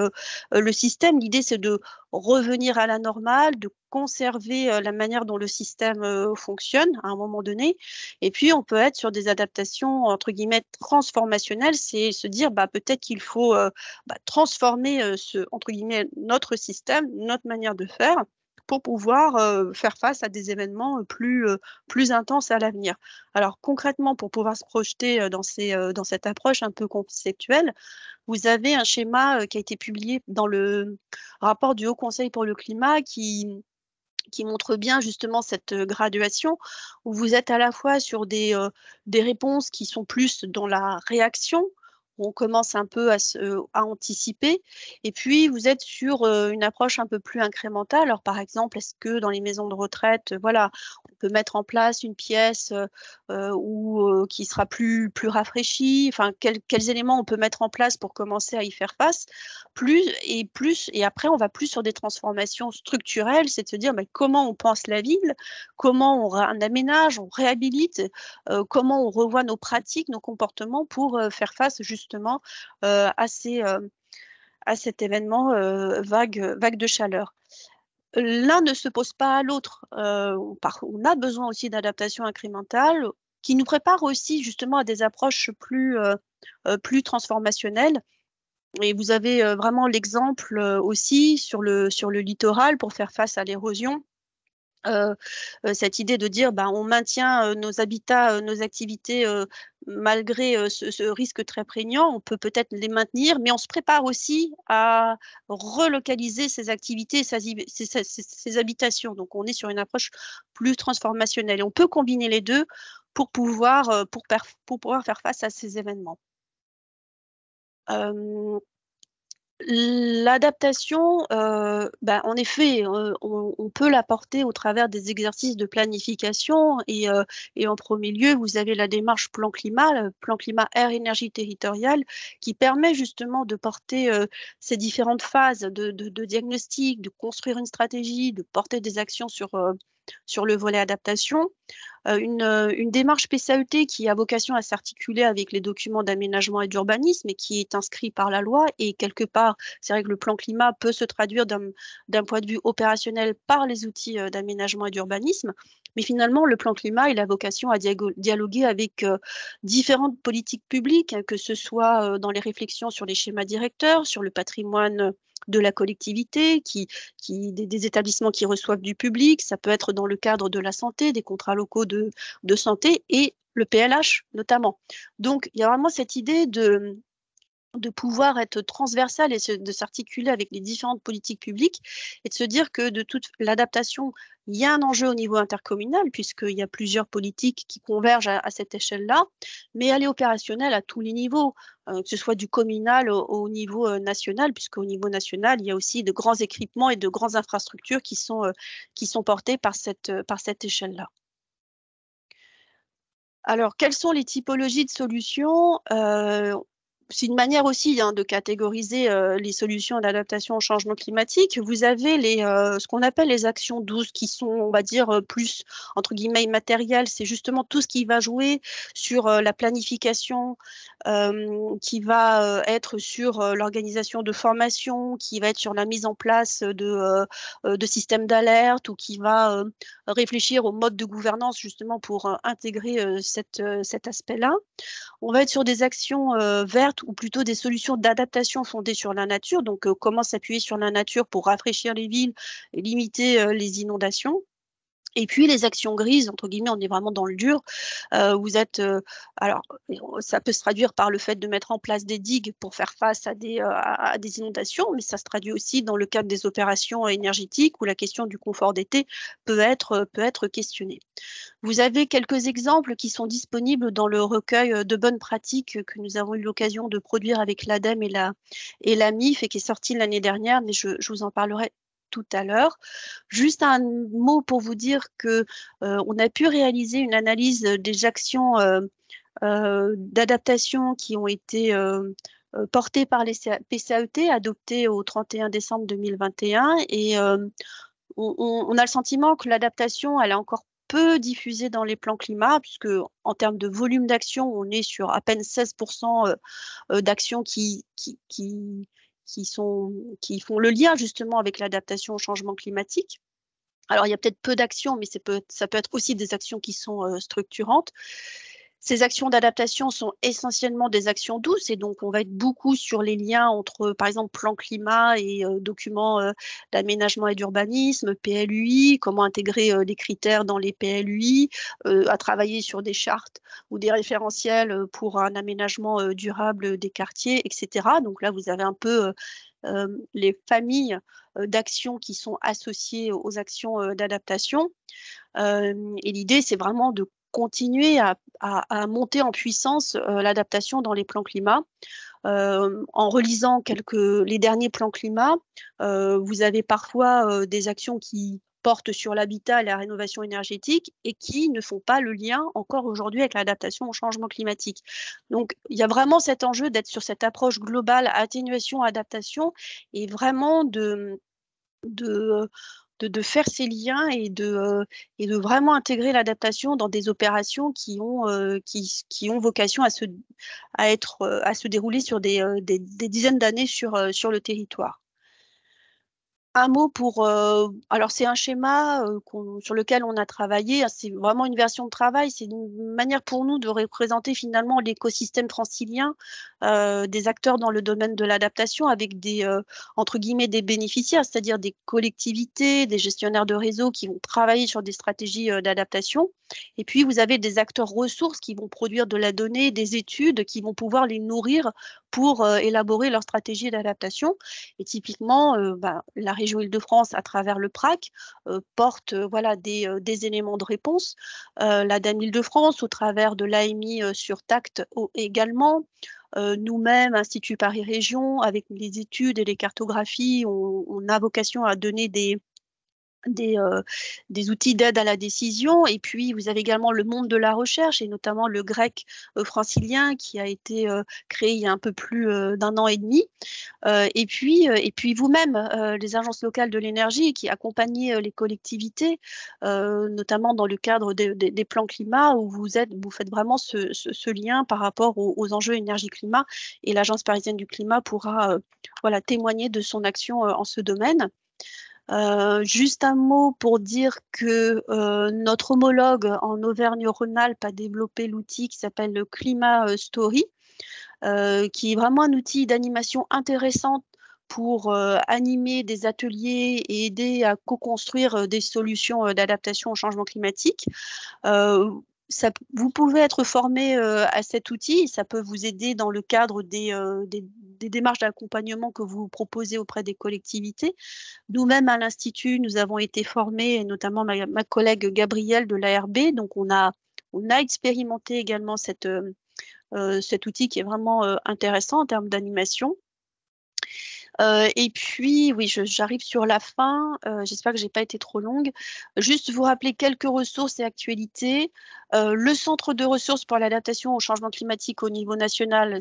le système. L'idée, c'est de revenir à la normale, de conserver euh, la manière dont le système euh, fonctionne à un moment donné. Et puis, on peut être sur des adaptations, entre guillemets, transformationnelles, c'est se dire, bah, peut-être qu'il faut euh, bah, transformer, ce, entre guillemets, notre système, notre manière de faire pour pouvoir faire face à des événements plus, plus intenses à l'avenir. Alors concrètement, pour pouvoir se projeter dans, ces, dans cette approche un peu conceptuelle, vous avez un schéma qui a été publié dans le rapport du Haut Conseil pour le climat qui, qui montre bien justement cette graduation où vous êtes à la fois sur des, des réponses qui sont plus dans la réaction, on commence un peu à, se, euh, anticiper. Et puis, vous êtes sur euh, une approche un peu plus incrémentale. Alors, par exemple, est-ce que dans les maisons de retraite, euh, voilà, on peut mettre en place une pièce qui sera plus, plus rafraîchie Enfin, quels éléments on peut mettre en place pour commencer à y faire face Plus et plus, et après, on va plus sur des transformations structurelles, c'est de se dire comment on pense la ville, comment on aménage, on réhabilite, comment on revoit nos pratiques, nos comportements pour faire face justement justement euh, euh, à, cet événement euh, vague, vague de chaleur l'un ne se pose pas à l'autre. on a besoin aussi d'adaptation incrémentales qui nous prépare aussi justement à des approches plus, plus transformationnelles. Et vous avez vraiment l'exemple aussi sur le, sur le littoral pour faire face à l'érosion. Euh, euh, cette idée de dire bah, on maintient euh, nos habitats, nos activités malgré ce, risque très prégnant, on peut peut-être les maintenir, mais on se prépare aussi à relocaliser ces activités, ces, habitations. Donc on est sur une approche plus transformationnelle on peut combiner les deux pour pouvoir, faire face à ces événements. L'adaptation, euh, bah, en effet, euh, on, peut la l'apporter au travers des exercices de planification euh, et, en premier lieu, vous avez la démarche plan climat, plan climat air énergie territoriale, qui permet justement de porter ces différentes phases de, diagnostic, de construire une stratégie, de porter des actions sur, sur le volet adaptation, euh, euh, une, démarche PSAUT e qui a vocation à s'articuler avec les documents d'aménagement et d'urbanisme et qui est inscrit par la loi. Et quelque part, c'est vrai que le plan climat peut se traduire d'un point de vue opérationnel par les outils euh, d'aménagement et d'urbanisme. Mais finalement, le plan climat, il la vocation à dialoguer avec euh, différentes politiques publiques, hein, que ce soit euh, dans les réflexions sur les schémas directeurs, sur le patrimoine euh, de la collectivité, des, établissements qui reçoivent du public, ça peut être dans le cadre de la santé, des contrats locaux de, de santé et le PLH notamment. Donc, il y a vraiment cette idée de, de pouvoir être transversal et de s'articuler avec les différentes politiques publiques et de se dire que de toute l'adaptation, il y a un enjeu au niveau intercommunal puisqu'il y a plusieurs politiques qui convergent à, cette échelle-là, mais elle est opérationnelle à tous les niveaux, euh, que ce soit du communal au, niveau national, euh, national, puisqu'au niveau national, il y a aussi de grands équipements et de grandes infrastructures qui sont, euh, qui sont portées par cette, par cette échelle-là. Alors, quelles sont les typologies de solutions c'est une manière aussi hein, de catégoriser euh, les solutions d'adaptation au changement climatique. Vous avez les, euh, ce qu'on appelle les actions douces, qui sont, on va dire, euh, plus entre guillemets matérielles. C'est justement tout ce qui va jouer sur la planification, qui va être sur l'organisation de formation, qui va être sur la mise en place de, de systèmes d'alerte ou qui va réfléchir au mode de gouvernance justement pour intégrer cette, cet aspect-là. On va être sur des actions vertes ou plutôt des solutions d'adaptation fondées sur la nature, donc euh, comment s'appuyer sur la nature pour rafraîchir les villes et limiter euh, les inondations. Et puis les actions grises, entre guillemets, on est vraiment dans le dur. Euh, vous êtes, euh, alors, ça peut se traduire par le fait de mettre en place des digues pour faire face à des, euh, à des inondations, mais ça se traduit aussi dans le cadre des opérations énergétiques où la question du confort d'été peut être, peut être questionnée. Vous avez quelques exemples qui sont disponibles dans le recueil de bonnes pratiques que nous avons eu l'occasion de produire avec l'ADEME et la, et la MIF et qui est sorti l'année dernière, mais je vous en parlerai tout à l'heure. Juste un mot pour vous dire que euh, on a pu réaliser une analyse des actions euh, euh, d'adaptation qui ont été portées par les PCAET, adoptées au 31 décembre 2021, et on, a le sentiment que l'adaptation, elle est encore peu diffusée dans les plans climat, puisque en termes de volume d'action, on est sur à peine 16% d'actions qui, qui, qui, sont, qui font le lien justement avec l'adaptation au changement climatique. Alors, il y a peut-être peu d'actions, mais ça peut être aussi des actions qui sont euh, structurantes. Ces actions d'adaptation sont essentiellement des actions douces et donc on va être beaucoup sur les liens entre, par exemple, plan climat et euh, documents euh, d'aménagement et d'urbanisme, PLUI, comment intégrer des euh, critères dans les PLUI, à travailler sur des chartes ou des référentiels pour un aménagement durable des quartiers, etc. Donc là, vous avez un peu... les familles d'actions qui sont associées aux actions d'adaptation. et l'idée, c'est vraiment de continuer à à, monter en puissance euh, l'adaptation dans les plans climat. Euh, en relisant quelques, les derniers plans climat, euh, vous avez parfois des actions qui portent sur l'habitat et la rénovation énergétique et qui ne font pas le lien encore aujourd'hui avec l'adaptation au changement climatique. Donc il y a vraiment cet enjeu d'être sur cette approche globale atténuation, adaptation et vraiment de, de de, faire ces liens et de, euh, et de vraiment intégrer l'adaptation dans des opérations qui ont, euh, qui, ont vocation à se, à, être, euh, à se dérouler sur des, des, des dizaines d'années sur, sur le territoire un mot pour. Euh, alors, c'est un schéma euh, sur lequel on a travaillé. Hein, c'est vraiment une version de travail. C'est une manière pour nous de représenter finalement l'écosystème francilien euh, des acteurs dans le domaine de l'adaptation avec des, entre guillemets, des bénéficiaires, c'est-à-dire des collectivités, des gestionnaires de réseaux qui vont travailler sur des stratégies d'adaptation. Et puis, vous avez des acteurs ressources qui vont produire de la donnée, des études qui vont pouvoir les nourrir pour élaborer leur stratégie d'adaptation. Et typiquement, bah, la région Île-de-France à travers le PRAC euh, porte euh, voilà, euh, des, éléments de réponse. la Dame Île-de-France, au travers de l'AMI sur TACT également, nous-mêmes, Institut Paris Région, avec les études et les cartographies, on a vocation à donner des, euh, des, outils d'aide à la décision. Et puis, vous avez également le monde de la recherche, et notamment le grec euh, francilien qui a été euh, créé il y a un peu plus d'un an et demi. et puis, vous-même, les agences locales de l'énergie qui accompagnent les collectivités, notamment dans le cadre des plans climat, où vous, vous faites vraiment ce, lien par rapport aux, aux enjeux énergie-climat. Et l'Agence parisienne du climat pourra voilà, témoigner de son action en ce domaine. Euh, juste un mot pour dire que euh, notre homologue en Auvergne-Rhône-Alpes a développé l'outil qui s'appelle le Climat euh, Story, qui est vraiment un outil d'animation intéressante pour animer des ateliers et aider à co-construire des solutions d'adaptation au changement climatique vous pouvez être formé à cet outil, ça peut vous aider dans le cadre des, démarches d'accompagnement que vous proposez auprès des collectivités. Nous-mêmes à l'Institut, nous avons été formés, et notamment ma, collègue Gabrielle de l'ARB, donc on a, expérimenté également cet outil qui est vraiment intéressant en termes d'animation et puis, oui, j'arrive sur la fin. J'espère que je n'ai pas été trop longue. Juste vous rappeler quelques ressources et actualités. le centre de ressources pour l'adaptation au changement climatique au niveau national,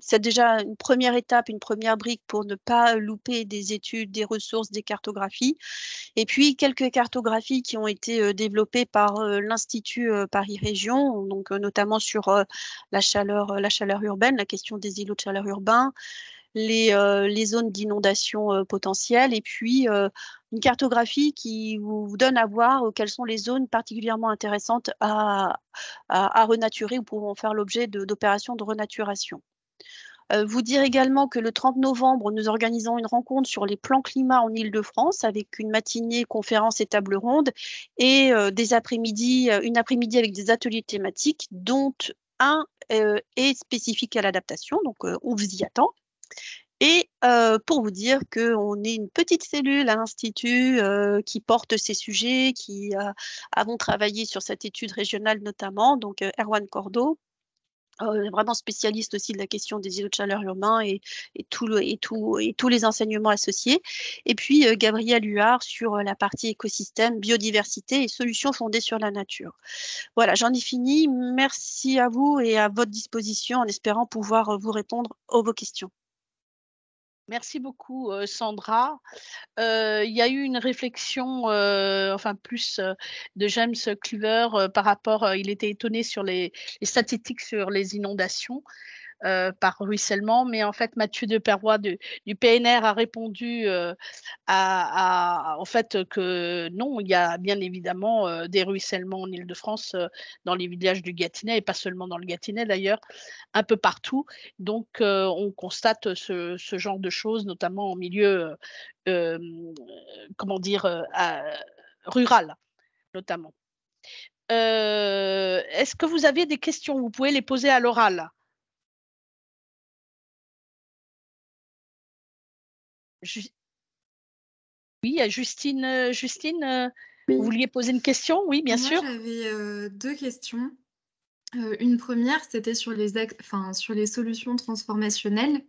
c'est déjà une première étape, une première brique pour ne pas louper des études, des ressources, des cartographies. Et puis quelques cartographies qui ont été développées par l'Institut Paris Région, donc notamment sur la chaleur, la chaleur urbaine, la question des îlots de chaleur urbain, euh, les, zones d'inondation euh, potentielles et puis euh, une cartographie qui vous donne à voir quelles sont les zones particulièrement intéressantes à, renaturer ou pourront faire l'objet d'opérations de, renaturation vous dire également que le 30 novembre, nous organisons une rencontre sur les plans climat en Ile-de-France avec une matinée conférence et table ronde et des après-midi, une après-midi avec des ateliers thématiques dont un est spécifique à l'adaptation, donc on vous y attend. Et euh, pour vous dire qu'on est une petite cellule à l'Institut euh, qui porte ces sujets, qui euh, avons travaillé sur cette étude régionale notamment, donc Erwan Cordeau, vraiment spécialiste aussi de la question des îlots de chaleur urbains et, tous les enseignements associés. Et puis Gabriel Huard sur la partie écosystème, biodiversité et solutions fondées sur la nature. Voilà, j'en ai fini. Merci à vous et à votre disposition en espérant pouvoir vous répondre aux vos questions. Merci beaucoup, euh, Sandra. Euh, il y a eu une réflexion, euh, enfin plus de James Cleaver par rapport, il était étonné sur les, statistiques sur les inondations. Euh, par ruissellement. Mais en fait, Mathieu de de, du PNR a répondu euh, à, en fait, que non, il y a bien évidemment euh, des ruissellements en Ile-de-France, dans les villages du Gâtinais, et pas seulement dans le Gâtinais d'ailleurs, un peu partout. Donc, on constate ce, genre de choses, notamment en milieu, comment dire, rural, notamment. Est-ce que vous avez des questions Vous pouvez les poser à l'oral. oui, Justine, euh, Justine euh, vous vouliez poser une question Oui, bien Moi, sûr. J'avais euh, deux questions. une première, c'était sur, les solutions transformationnelles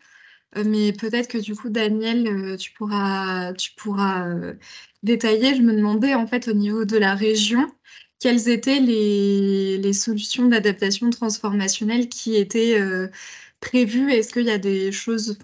mais peut-être que du coup, Daniel, tu pourras, détailler. Je me demandais en fait au niveau de la région, quelles étaient les, solutions d'adaptation transformationnelle qui étaient prévues Est-ce qu'il y a des choses,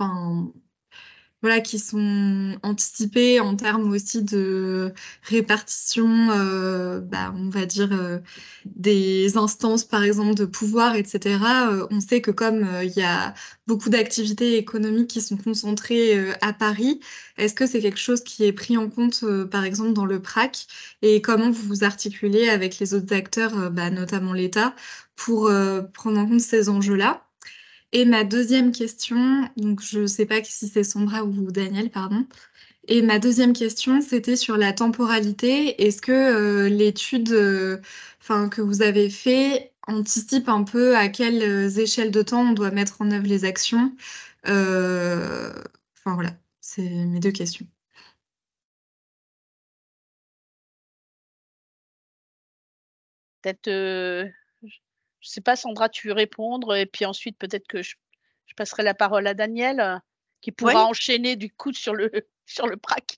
voilà, qui sont anticipées en termes aussi de répartition, euh, bah, on va dire, euh, des instances, par exemple, de pouvoir, etc. Euh, on sait que comme il y a beaucoup d'activités économiques qui sont concentrées à Paris, est-ce que c'est quelque chose qui est pris en compte, par exemple, dans le PRAC Et comment vous vous articulez avec les autres acteurs, bah, notamment l'État, pour prendre en compte ces enjeux-là et ma deuxième question, donc je ne sais pas si c'est Sandra ou Daniel, pardon. Et ma deuxième question, c'était sur la temporalité. Est-ce que euh, l'étude euh, que vous avez fait anticipe un peu à quelles euh, échelles de temps on doit mettre en œuvre les actions Enfin voilà, c'est mes deux questions. Peut-être je ne sais pas, Sandra, tu veux répondre et puis ensuite peut-être que je, passerai la parole à Daniel euh, qui pourra enchaîner du coup sur le, sur le PRAC.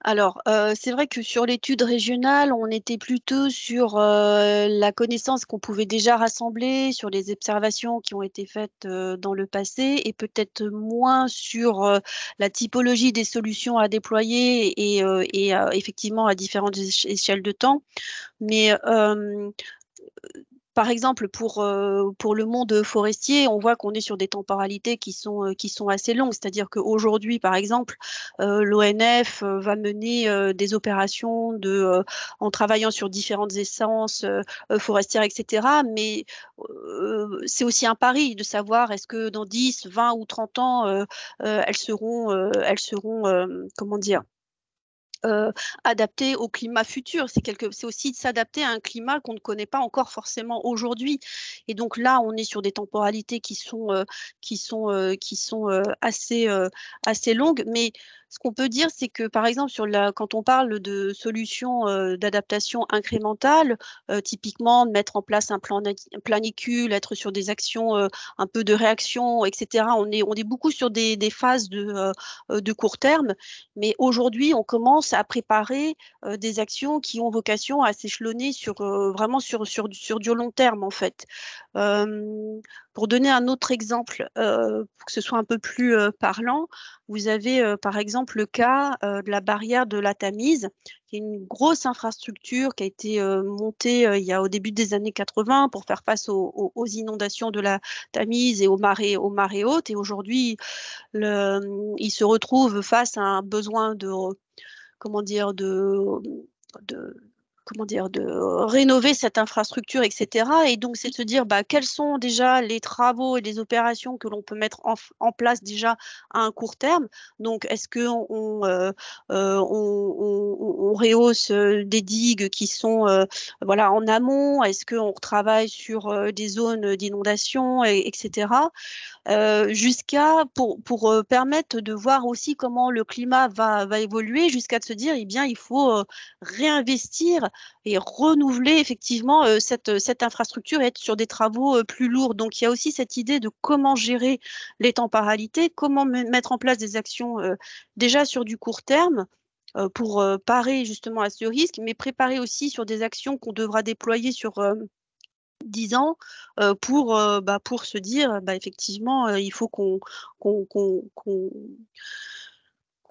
Alors, euh, c'est vrai que sur l'étude régionale, on était plutôt sur euh, la connaissance qu'on pouvait déjà rassembler, sur les observations qui ont été faites dans le passé, et peut-être moins sur la typologie des solutions à déployer et, et effectivement à différentes échelles de temps. Mais par exemple, euh, pour, le monde forestier, on voit qu'on est sur des temporalités qui sont, euh, assez longues. C'est-à-dire qu'aujourd'hui, par exemple, euh, l'ONF va mener des opérations de, en travaillant sur différentes essences forestières, etc. Mais c'est aussi un pari de savoir est-ce que dans 10, 20 ou 30 ans, elles seront, elles seront comment dire, euh, adapté au climat futur. C'est aussi de s'adapter à un climat qu'on ne connaît pas encore forcément aujourd'hui. Et donc là, on est sur des temporalités qui sont, euh, qui sont euh, assez, assez longues, mais ce qu'on peut dire, c'est que par exemple, sur la, quand on parle de solutions d'adaptation incrémentale, typiquement typiquement mettre en place un plan planicule, être sur des actions un peu de réaction, etc. On est, on est beaucoup sur des, des phases de, de, court terme, mais aujourd'hui, on commence à préparer des actions qui ont vocation à s'échelonner sur vraiment sur, sur, sur, du long terme en fait. Pour donner un autre exemple, euh, pour que ce soit un peu plus euh, parlant, vous avez euh, par exemple le cas de la barrière de la Tamise, qui est une grosse infrastructure qui a été montée il y a au début des années 80 pour faire face aux, inondations de la Tamise et aux marées, hautes. Et aujourd'hui, il se retrouve face à un besoin de comment dire de comment dire, de rénover cette infrastructure, etc. Et donc, c'est de se dire bah, quels sont déjà les travaux et les opérations que l'on peut mettre en, place déjà à un court terme. Donc, est-ce qu'on euh, euh, on, on, rehausse euh, des digues qui sont voilà, en amont Est-ce qu'on travaille sur des zones d'inondation, etc. jusqu'à, pour, pour permettre de voir aussi comment le climat va, évoluer, jusqu'à se dire, eh bien, il faut réinvestir et renouveler effectivement euh, euh, cette, infrastructure et être sur des travaux euh, plus lourds. Donc il y a aussi cette idée de comment gérer les temporalités, comment mettre en place des actions déjà sur du court terme pour parer justement à ce risque, mais préparer aussi sur des actions qu'on devra déployer sur 10 ans pour, bah, pour se dire bah, effectivement il faut qu'on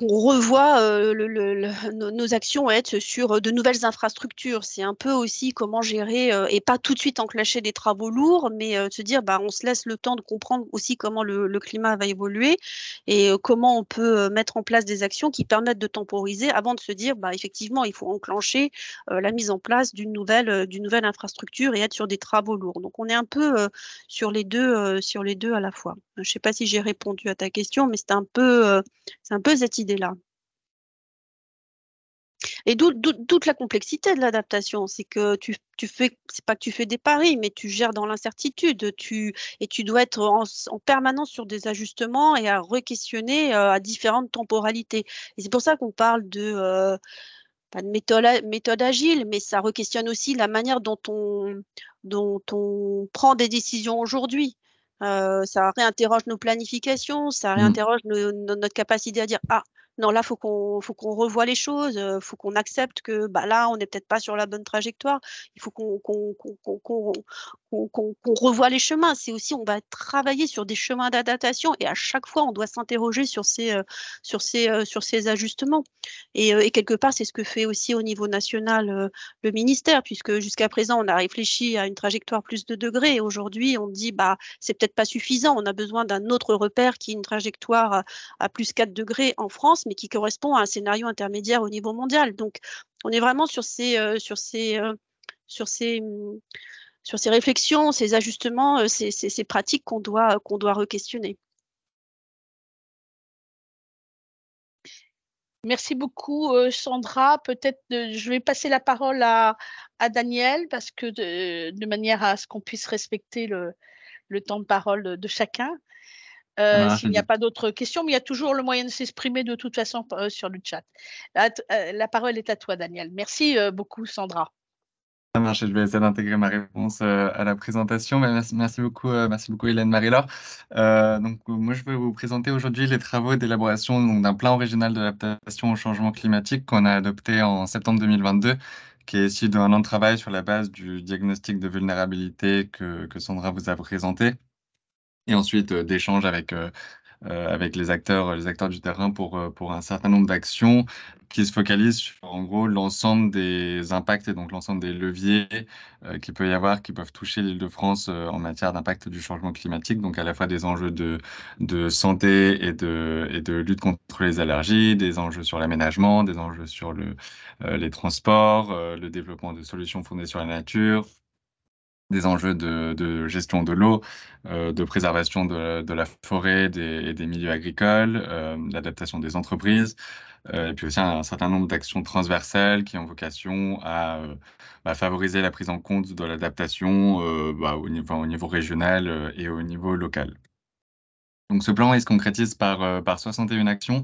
on revoit euh, nos actions être sur euh, de nouvelles infrastructures. C'est un peu aussi comment gérer euh, et pas tout de suite enclencher des travaux lourds, mais se dire bah, on se laisse le temps de comprendre aussi comment le, climat va évoluer et comment on peut mettre en place des actions qui permettent de temporiser avant de se dire bah, effectivement il faut enclencher la mise en place d'une nouvelle, d'une nouvelle infrastructure et être sur des travaux lourds. Donc on est un peu sur, les deux, sur les deux à la fois. Je ne sais pas si j'ai répondu à ta question, mais c'est un, peu c'est un peu cette idée là Et d'où toute la complexité de l'adaptation, c'est que tu, fais, c'est pas que tu fais des paris, mais tu gères dans l'incertitude, tu et tu dois être en, permanence sur des ajustements et à re-questionner euh, à différentes temporalités. Et c'est pour ça qu'on parle de euh, pas méthode, agile, mais ça re-questionne aussi la manière dont on, dont on prend des décisions aujourd'hui. Euh, ça réinterroge nos planifications, ça mmh. réinterroge notre capacité à dire ah non, là, faut qu'on faut qu'on revoie les choses, euh, faut qu'on accepte que bah, là, on n'est peut-être pas sur la bonne trajectoire. Il faut qu'on qu'on qu'on qu'on revoit les chemins, c'est aussi on va travailler sur des chemins d'adaptation et à chaque fois on doit s'interroger sur ces, euh, sur, ces, euh, sur ces ajustements. Euh, et, quelque part, c'est ce que fait aussi au niveau national le ministère, puisque jusqu'à présent on a réfléchi à une trajectoire plus de degrés et aujourd'hui on dit bah c'est peut-être pas suffisant, on a besoin d'un autre repère qui est une trajectoire à, plus 4 degrés en France, mais qui correspond à un scénario intermédiaire au niveau mondial. Donc on est vraiment sur ces, sur ces, sur ces, mm, sur ces réflexions, ces ajustements, euh, ces, pratiques qu'on doit, euh, qu'on doit re-questionner. Merci beaucoup, euh, Sandra. Peut-être je vais passer la parole à, à Daniel, parce que de, manière à ce qu'on puisse respecter le, temps de parole de, chacun. S'il n'y a pas d'autres questions, mais il y a toujours le moyen de s'exprimer de toute façon sur le chat. La, parole est à toi, Daniel. Merci beaucoup, Sandra je vais essayer d'intégrer ma réponse euh, à la présentation. merci, beaucoup, euh, merci beaucoup Hélène Marie-Laure. Euh, donc, moi, je vais vous présenter aujourd'hui les travaux d'élaboration d'un plan régional d'adaptation au changement climatique qu'on a adopté en septembre 2022, qui est issu d'un an de travail sur la base du diagnostic de vulnérabilité que, que Sandra vous a présenté, et ensuite d'échanges avec euh, avec les acteurs, les acteurs du terrain pour, euh, pour un certain nombre d'actions qui se focalisent sur en gros l'ensemble des impacts et donc l'ensemble des leviers qui euh, qu'il peut y avoir qui peuvent toucher l'Île-de-France en matière d'impact du changement climatique, donc à la fois des enjeux de, de santé et de, et de lutte contre les allergies, des enjeux sur l'aménagement, des enjeux sur le, les transports, le développement de solutions fondées sur la nature, des enjeux de, gestion de l'eau, euh, de préservation de, la forêt et des milieux agricoles, euh, l'adaptation des entreprises, euh, et puis aussi un, certain nombre d'actions transversales qui ont vocation à, bah, favoriser la prise en compte de l'adaptation bah, au, niveau, régional et au niveau local. Donc ce plan, il se concrétise par, par 61 actions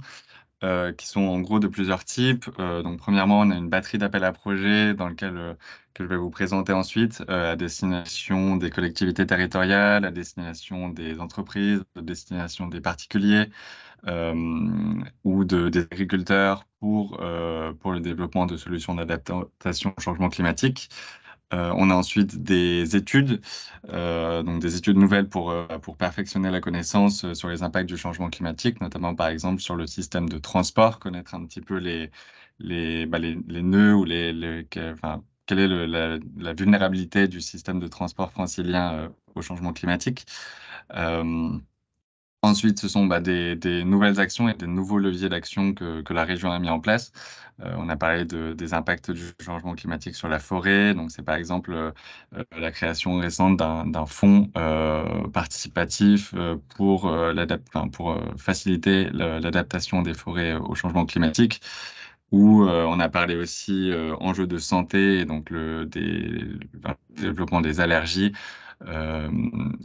euh, qui sont en gros de plusieurs types. Euh, donc, premièrement, on a une batterie d'appels à projets dans lequel euh, que je vais vous présenter ensuite à destination des collectivités territoriales, à destination des entreprises, à destination des particuliers ou des agriculteurs pour, pour le développement de solutions d'adaptation au changement climatique. Euh, on a ensuite des études, euh, donc des études nouvelles pour, euh, pour perfectionner la connaissance sur les impacts du changement climatique, notamment par exemple sur le système de transport, connaître un petit peu les, les, bah, les, nœuds ou les, quelle est la, vulnérabilité du système de transport francilien au changement climatique. Ensuite, ce sont bah, des, nouvelles actions et des nouveaux leviers d'action que, la région a mis en place. Euh, on a parlé des impacts du changement climatique sur la forêt. Donc, c'est par exemple euh, euh, la création récente d'un fonds participatif pour, pour faciliter l'adaptation des forêts au changement climatique Ou on a parlé aussi euh, enjeux de santé et donc le, des, développement des allergies euh,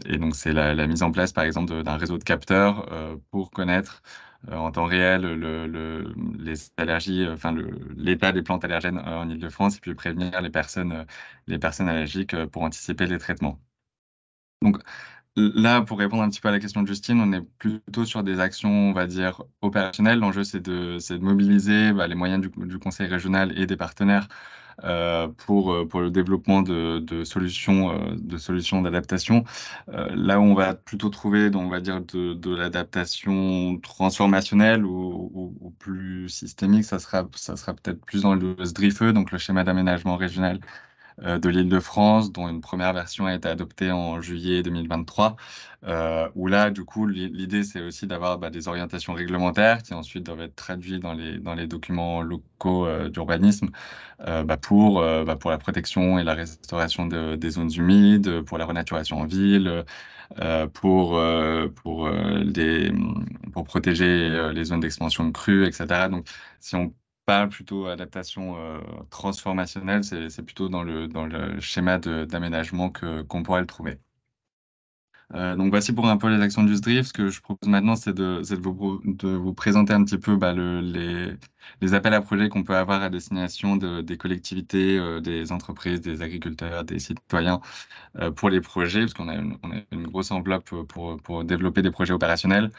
et donc, c'est la, mise en place, par exemple, d'un réseau de capteurs euh, pour connaître euh, en temps réel le, les allergies, enfin l'état des plantes allergènes en Ile-de-France et puis prévenir les personnes, les personnes allergiques pour anticiper les traitements. Donc là, pour répondre un petit peu à la question de Justine, on est plutôt sur des actions, on va dire, opérationnelles. L'enjeu, c'est de, de, mobiliser bah, les moyens du, conseil régional et des partenaires euh, pour, euh, pour le développement de, de solutions euh, de solutions d'adaptation. là où on va plutôt trouver, donc, on va dire, de, de l'adaptation transformationnelle ou, plus systémique, ça sera, ça sera peut-être plus dans le SDRIFE, donc le schéma d'aménagement régional euh, de l'Île-de-France, dont une première version a été adoptée en juillet 2023, euh, où là, du coup, l'idée, c'est aussi d'avoir bah, des orientations réglementaires qui ensuite doivent être traduites dans les, dans les documents locaux euh, d'urbanisme bah, pour, bah, pour la protection et la restauration des zones humides, pour la renaturation en ville, pour, pour, pour protéger les zones d'expansion de crues, etc. Donc, si on pas plutôt adaptation euh, transformationnelle, c'est plutôt dans le, dans le schéma d'aménagement qu'on pourrait le trouver. Euh, donc voici pour un peu les actions du SDRIF. Ce que je propose maintenant, c'est de, de, vous, présenter un petit peu bah, les, les, appels à projets qu'on peut avoir à destination des collectivités, euh, des entreprises, des agriculteurs, des citoyens pour les projets, parce qu'on a, a, une grosse enveloppe pour, pour développer des projets opérationnels.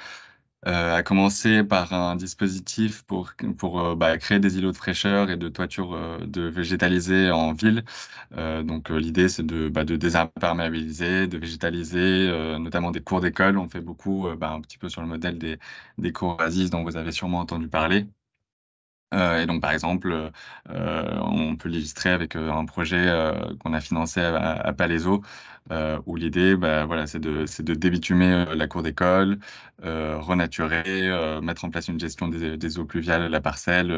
Euh, à commencer par un dispositif pour, pour euh, bah, créer des îlots de fraîcheur et de toitures euh, de végétaliser en ville. donc l'idée, c'est de, bah, de désimperméabiliser, de végétaliser, notamment des cours d'école. On fait beaucoup bah, un petit peu sur le modèle des, des cours oasis dont vous avez sûrement entendu parler. Euh, et donc par exemple, euh, on peut l'illustrer avec, euh, un projet, qu'on a financé à à Palaiseau, où l'idée, bah, voilà, c'est de débitumer, la cour d'école, renaturer, mettre en place une gestion des eaux pluviales la parcelle,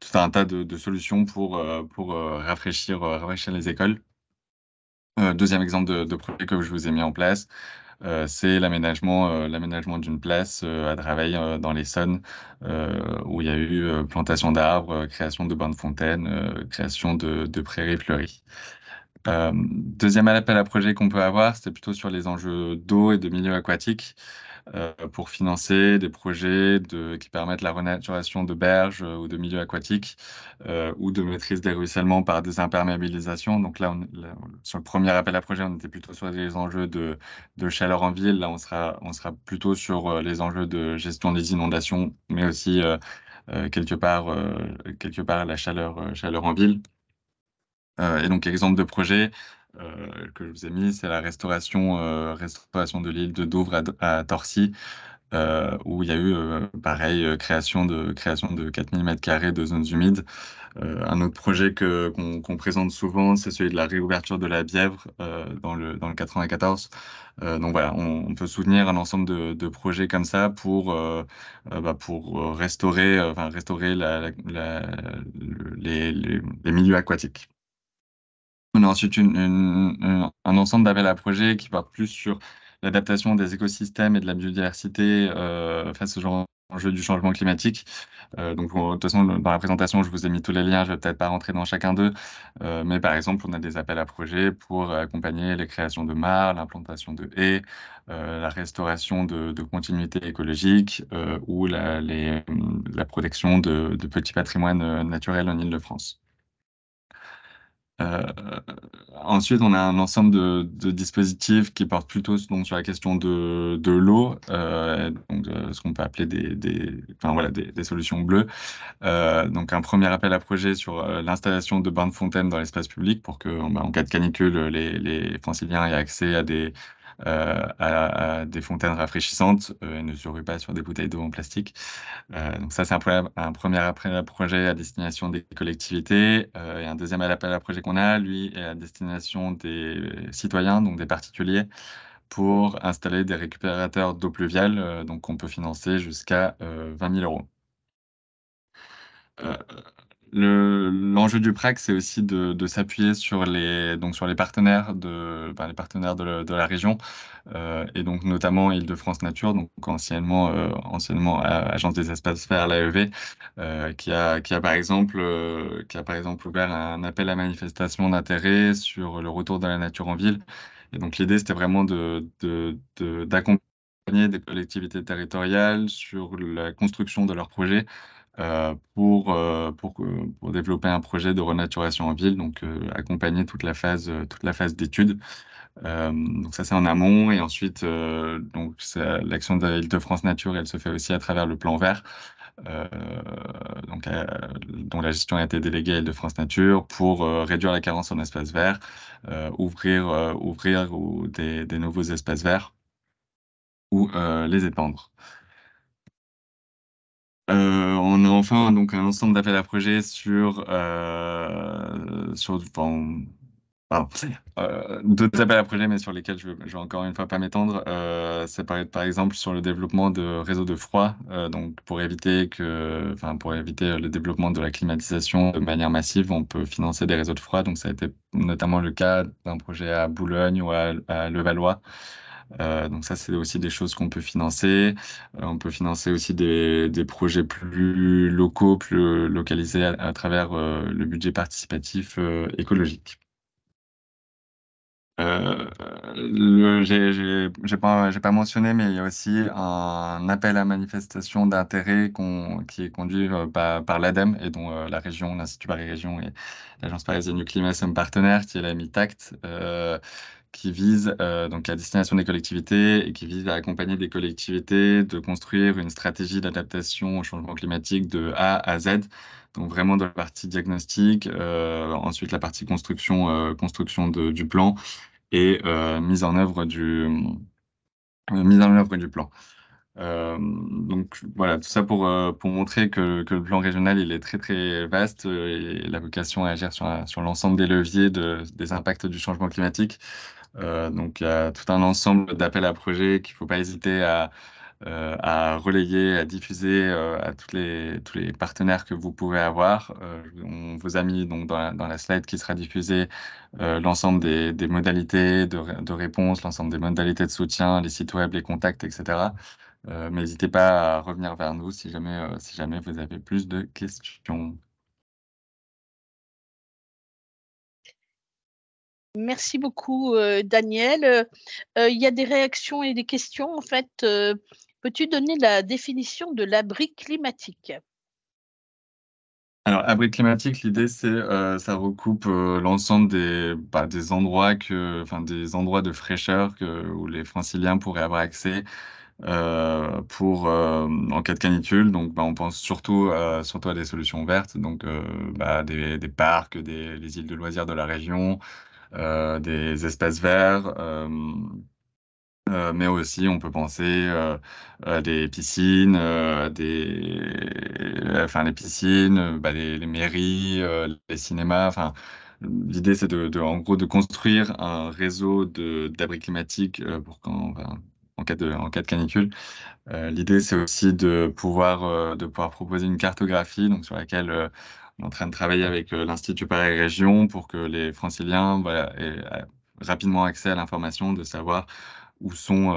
tout un tas de solutions pour, pour, rafraîchir, les écoles. Deuxième exemple de projet que je vous ai mis en place. Euh, c'est euh, l'aménagement d'une place euh, à travail dans l'Essonne où il y a eu plantation d'arbres, création de bains de fontaines, création de, prairies fleuries. deuxième appel à projet qu'on peut avoir, c'était plutôt sur les enjeux d'eau et de milieu aquatique. Euh, pour financer des projets de, qui permettent la renaturation de berges euh, ou de milieux aquatiques euh, ou de maîtrise des ruissellements par des imperméabilisations. Donc là, sur le premier appel à projet, on était plutôt sur les enjeux de, chaleur en ville. Là, on sera, on sera plutôt sur les enjeux de gestion des inondations, mais aussi quelque part, quelque part la chaleur, chaleur en ville. et donc, exemple de projet, euh, que je vous ai mis, c'est la restauration, euh, restauration de l'île de Douvres à, Torcy, euh, où il y a eu, pareil, création de, création de 4000 m2 de zones humides. un autre projet qu'on présente souvent, c'est celui de la réouverture de la Bièvre dans, le, dans le 94. donc voilà, on, peut soutenir un ensemble de, projets comme ça pour, bah, pour restaurer, enfin, restaurer les milieux aquatiques. On a ensuite un ensemble d'appels à projets qui partent plus sur l'adaptation des écosystèmes et de la biodiversité euh, face aux enjeux du changement climatique. Euh, donc, de toute façon, dans la présentation, je vous ai mis tous les liens, je ne vais peut-être pas rentrer dans chacun d'eux, euh, mais par exemple, on a des appels à projets pour accompagner les créations de mares, l'implantation de haies, la restauration de, continuité écologique ou la, protection de, de, petits patrimoines naturels en Île-de-France. Euh, ensuite, on a un ensemble de, dispositifs qui portent plutôt sur la question de, l'eau, euh, donc ce qu'on peut appeler des, voilà, des, solutions bleues. Euh, donc, un premier appel à projet sur l'installation de bains de fontaines dans l'espace public pour qu'en bah, cas de canicule, les, les franciliens aient accès à des, euh, à, des fontaines rafraîchissantes et euh, ne se pas sur des bouteilles d'eau en plastique. Euh, donc ça, c'est un, un, premier appel à projet à destination des collectivités et un deuxième appel à projet qu'on a, lui, est à destination des citoyens, donc des particuliers pour installer des récupérateurs d'eau pluviale, qu'on donc on peut financer jusqu'à 20 000 euros. Euh, L'enjeu du PRAC, c'est aussi de, s'appuyer sur les, donc sur les partenaires de, les partenaires de, la, région, euh, et donc notamment Île-de-France Nature, donc anciennement, euh, euh, Agence des espaces verts, l'AEV, qui, a, par exemple, qui a par exemple ouvert un appel à manifestation d'intérêt sur le retour de la nature en ville. Et donc l'idée, c'était vraiment d'accompagner des collectivités territoriales sur la construction de leurs projets euh, pour, euh, pour, développer un projet de renaturation en ville, donc euh, accompagner toute la phase, toute la phase d'étude. donc ça c'est en amont et ensuite donc l'action de l'Île-de-France Nature elle se fait aussi à travers le plan vert donc dont la gestion a été déléguée à Île-de-France Nature pour réduire la carence en espaces verts, ouvrir ouvrir des, nouveaux espaces verts ou les étendre. Euh, on a enfin donc un ensemble d'appels à projets sur, euh, sur euh, d'autres appels à projets, mais sur lesquels je ne vais encore une fois pas m'étendre. C'est par exemple sur le développement de réseaux de froid, donc pour éviter que, pour éviter le développement de la climatisation de manière massive, on peut financer des réseaux de froid. Donc ça a été notamment le cas d'un projet à Boulogne ou à, à Levallois. Euh, donc ça, c'est aussi des choses qu'on peut financer. Euh, on peut financer aussi des, projets plus locaux, plus localisés à, travers euh, le budget participatif écologique. Je n'ai pas, mentionné, mais il y a aussi un appel à manifestation d'intérêt qui est conduit par, par l'ADEME et dont la région, l'Institut Paris Région est, l'Agence parisienne du climat sommes partenaires, qui est la MITACT, euh, qui vise euh, donc à destination des collectivités et qui vise à accompagner des collectivités de construire une stratégie d'adaptation au changement climatique de A à Z. Donc vraiment de la partie diagnostic, euh, ensuite la partie construction, construction de, du plan et mise en œuvre du mise en œuvre du plan. Euh, donc voilà, tout ça pour, euh, pour montrer que, que, le plan régional il est très très vaste euh, et la vocation à agir sur, sur l'ensemble des leviers des impacts du changement climatique. donc il y a tout un ensemble d'appels à projets qu'il ne faut pas hésiter à, à relayer, à diffuser à toutes les, tous les partenaires que vous pouvez avoir. on vous a mis donc, dans, la, dans la slide qui sera diffusée l'ensemble des, modalités de, de réponse, l'ensemble des modalités de soutien, les sites web, les contacts, etc. Euh, mais n'hésitez pas à revenir vers nous si jamais, euh, si jamais vous avez plus de questions. Merci beaucoup, euh, Daniel. Il y a des réactions et des questions. En fait, peux-tu donner la définition de l'abri climatique alors, abri climatique, l'idée, c'est ça recoupe l'ensemble des, bah, des endroits que, enfin, des endroits de fraîcheur que, où les Franciliens pourraient avoir accès euh, pour euh, en cas de canicule. Donc, bah, on pense surtout, euh, surtout à des solutions vertes, donc bah, des, parcs, des îles de loisirs de la région, des espaces verts. mais aussi, on peut penser à des piscines, des, enfin les piscines, bah, les, mairies, les cinémas, enfin l'idée c'est de, de, en gros de construire un réseau d'abris climatiques pour quand, en cas de, en cas de canicule. Euh, l'idée, c'est aussi euh, de pouvoir, proposer une cartographie donc, sur laquelle euh, on est en train de travailler avec l'Institut Paris Région pour que les franciliens aient rapidement accès à l'information de savoir où sont,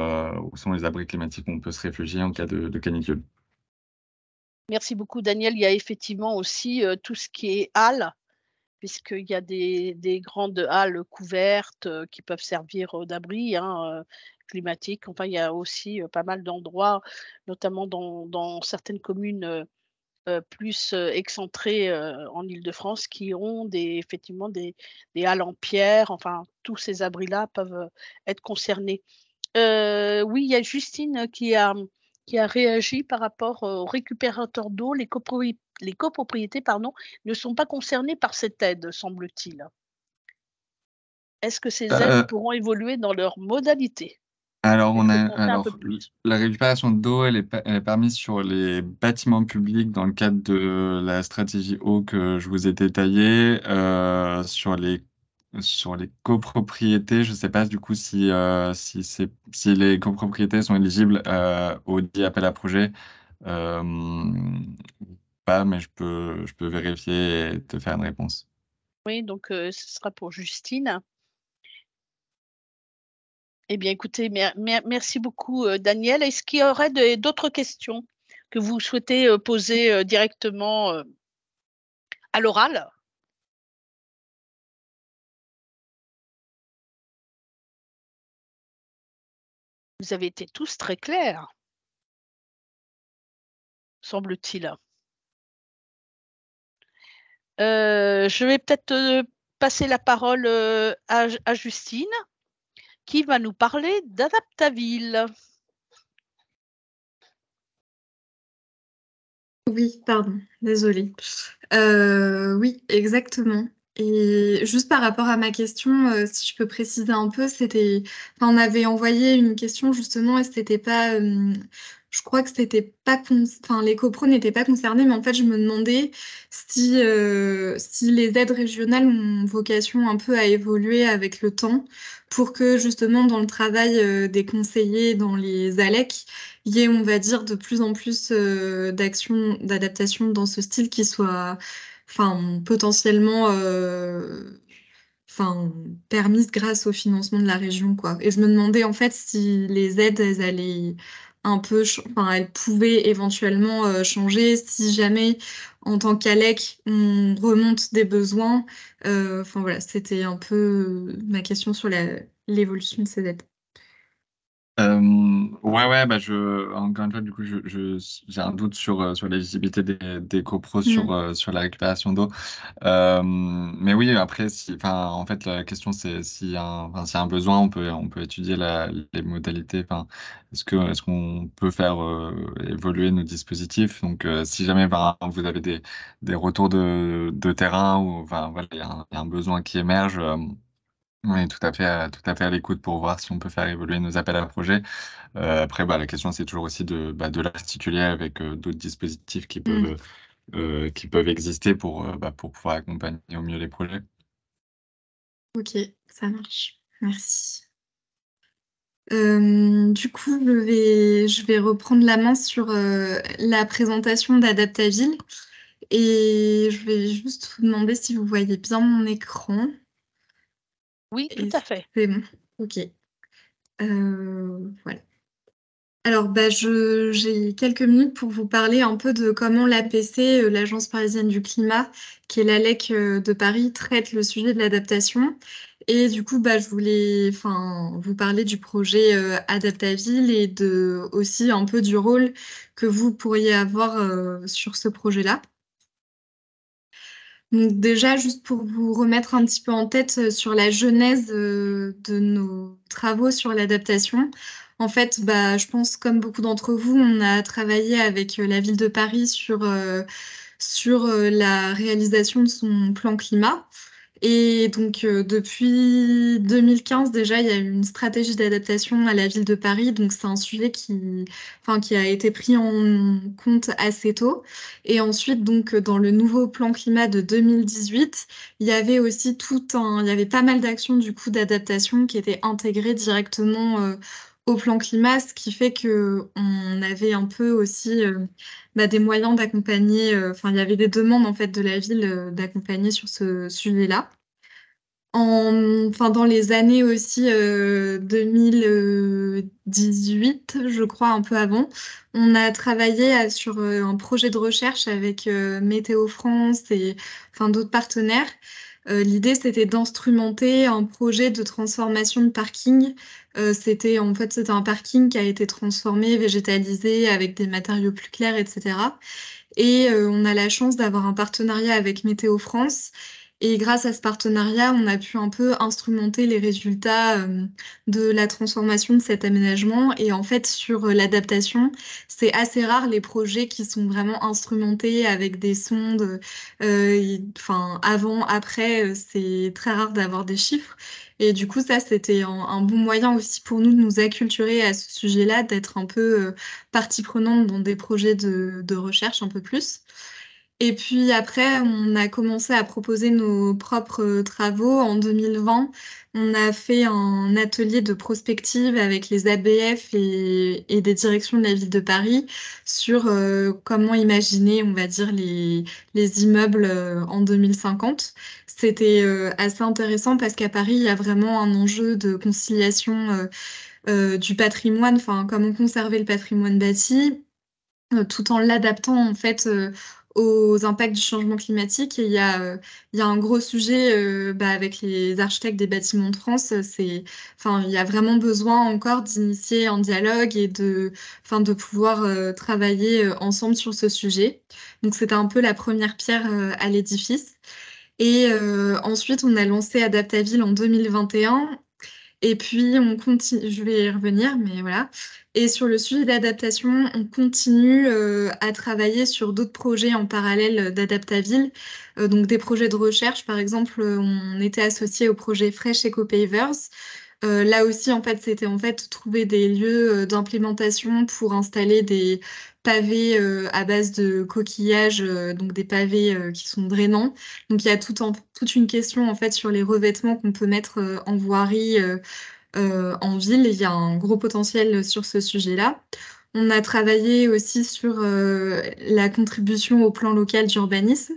les abris climatiques où on peut se réfugier en cas de, canicule. Merci beaucoup, Daniel. Il y a effectivement aussi tout ce qui est halles puisqu'il y a des, grandes halles couvertes qui peuvent servir d'abri. Hein, climatique. Enfin, il y a aussi pas mal d'endroits, notamment dans, certaines communes plus excentrées en Ile-de-France, qui ont effectivement des, halles en pierre. Enfin, tous ces abris-là peuvent être concernés. oui, il y a Justine qui a, qui a réagi par rapport aux récupérateurs d'eau. Les, copropriétés pardon, ne sont pas concernées par cette aide, semble-t-il. Est-ce que ces bah, aides pourront évoluer dans leur modalité alors, on a, la récupération d'eau, elle, est, permise sur les bâtiments publics dans le cadre de la stratégie eau que je vous ai détaillée. Euh, sur, les, sur les copropriétés, je ne sais pas du coup si, euh, les copropriétés sont éligibles euh, au dit appel à projet. pas, mais je peux, je peux vérifier et te faire une réponse. Oui, donc ce sera pour Justine. Eh bien, écoutez, merci beaucoup, euh, Daniel. Est-ce qu'il y aurait d'autres questions que vous souhaitez euh, poser euh, directement à l'oral Vous avez été tous très clairs, semble-t-il. je vais peut-être passer la parole à Justine qui va nous parler d'Adaptaville. Oui, pardon, désolée. Euh, oui, exactement. Et juste par rapport à ma question, euh, si je peux préciser un peu, c'était, on avait envoyé une question justement, et ce n'était pas euh, je crois que c'était pas enfin les copros n'étaient pas concernés mais en fait je me demandais si euh, si les aides régionales ont vocation un peu à évoluer avec le temps pour que justement dans le travail euh, des conseillers dans les ALEC il y ait on va dire de plus en plus euh, d'actions d'adaptation dans ce style qui soit enfin potentiellement enfin permise grâce au financement de la région quoi et je me demandais en fait si les aides allaient peu, enfin, elle pouvait éventuellement euh, changer si jamais, en tant qu'ALEC, on remonte des besoins. Euh, enfin voilà, c'était un peu euh, ma question sur l'évolution de ces dettes. Euh, ouais, ouais, bah je, encore une fois, du coup, j'ai je, un doute sur, euh, sur la visibilité des, des copros sur, mm. euh, sur la récupération d'eau. Euh, mais oui, après, si, en fait, la question, c'est si y a un besoin, on peut, on peut étudier la, les modalités. Est-ce qu'on est qu'on peut faire évoluer nos dispositifs Donc, si jamais ben, vous avez des, des retours de, de terrain ou il voilà, y, a un besoin qui émerge, oui, tout à fait, à euh, tout à fait l'écoute pour voir si on peut faire évoluer nos appels à projets. Euh, après, bah, la question, c'est toujours aussi de, bah, de l'articuler avec, euh, d'autres dispositifs qui mmh. peuvent, qui peuvent exister bah, pour, pouvoir accompagner au mieux les projets. OK, ça marche. Merci. du coup, je vais reprendre la main sur, la présentation d'Adaptaville et je vais juste vous demander si vous voyez bien mon écran. Oui, tout à fait. C'est bon, ok. Euh, voilà. Alors, bah, j'ai quelques minutes pour vous parler un peu de comment l'APC, euh, l'Agence parisienne du climat, qui est l'ALEC euh, de Paris, traite le sujet de l'adaptation. Et du coup, bah, je voulais vous parler du projet Adaptaville et de, aussi un peu du rôle que vous pourriez avoir sur ce projet-là. Donc déjà, juste pour vous remettre un petit peu en tête euh, sur la genèse euh, de nos travaux sur l'adaptation, en fait, bah, je pense comme beaucoup d'entre vous, on a travaillé avec euh, la ville de Paris sur, sur la réalisation de son plan climat. Et donc, euh, depuis 2015, déjà, il y a eu une stratégie d'adaptation à la ville de Paris. Donc, c'est un sujet qui, enfin, qui a été pris en compte assez tôt. Et ensuite, donc, dans le nouveau plan climat de 2018, il y avait aussi tout un, il y avait pas mal d'actions, du coup, d'adaptation qui étaient intégrées directement euh, au plan climat, ce qui fait que on avait un peu aussi euh, bah, des moyens d'accompagner. Euh, enfin, il y avait des demandes en fait de la ville euh, d'accompagner sur ce sujet-là. Enfin, dans les années aussi 2018, je crois un peu avant, on a travaillé sur un projet de recherche avec Météo France et enfin d'autres partenaires euh, l'idée, c'était d'instrumenter un projet de transformation de parking. Euh, c'était en fait c'était un parking qui a été transformé, végétalisé avec des matériaux plus clairs, etc. Et euh, on a la chance d'avoir un partenariat avec Météo France et grâce à ce partenariat, on a pu un peu instrumenter les résultats euh, de la transformation de cet aménagement. Et en fait, sur euh, l'adaptation, c'est assez rare les projets qui sont vraiment instrumentés avec des sondes, euh, enfin, avant, après, c'est très rare d'avoir des chiffres. Et du coup, ça, c'était un, bon moyen aussi pour nous de nous acculturer à ce sujet-là, d'être un peu partie prenante dans des projets de recherche un peu plus. Et puis après, on a commencé à proposer nos propres travaux. En 2020, on a fait un atelier de prospective avec les ABF et, des directions de la ville de Paris sur euh, comment imaginer, on va dire, les, les immeubles euh, en 2050. C'était euh, assez intéressant parce qu'à Paris, il y a vraiment un enjeu de conciliation. du patrimoine, enfin comment conserver le patrimoine bâti, tout en l'adaptant en fait aux impacts du changement climatique. Et il y a, euh, il y a un gros sujet euh, bah, avec les architectes des bâtiments de France. Euh, c'est, enfin, il y a vraiment besoin encore d'initier un dialogue et de, enfin, de pouvoir travailler ensemble sur ce sujet. Donc c'était un peu la première pierre à l'édifice. Et ensuite, on a lancé Adaptaville en 2021 et puis, on continue, je vais y revenir, mais voilà. Et sur le sujet d'adaptation, on continue euh, à travailler sur d'autres projets en parallèle euh, d'Adaptaville. Euh, donc, des projets de recherche, par exemple, on était associé au projet Fresh Eco Pavers. là aussi, en fait, c'était en fait trouver des lieux d'implémentation pour installer des, pavés euh, à base de coquillages, euh, donc des pavés euh, qui sont drainants. Donc il y a toute une question en fait sur les revêtements qu'on peut mettre en voirie en ville. Il y a un gros potentiel sur ce sujet-là. On a travaillé aussi sur la contribution au plan local d'urbanisme,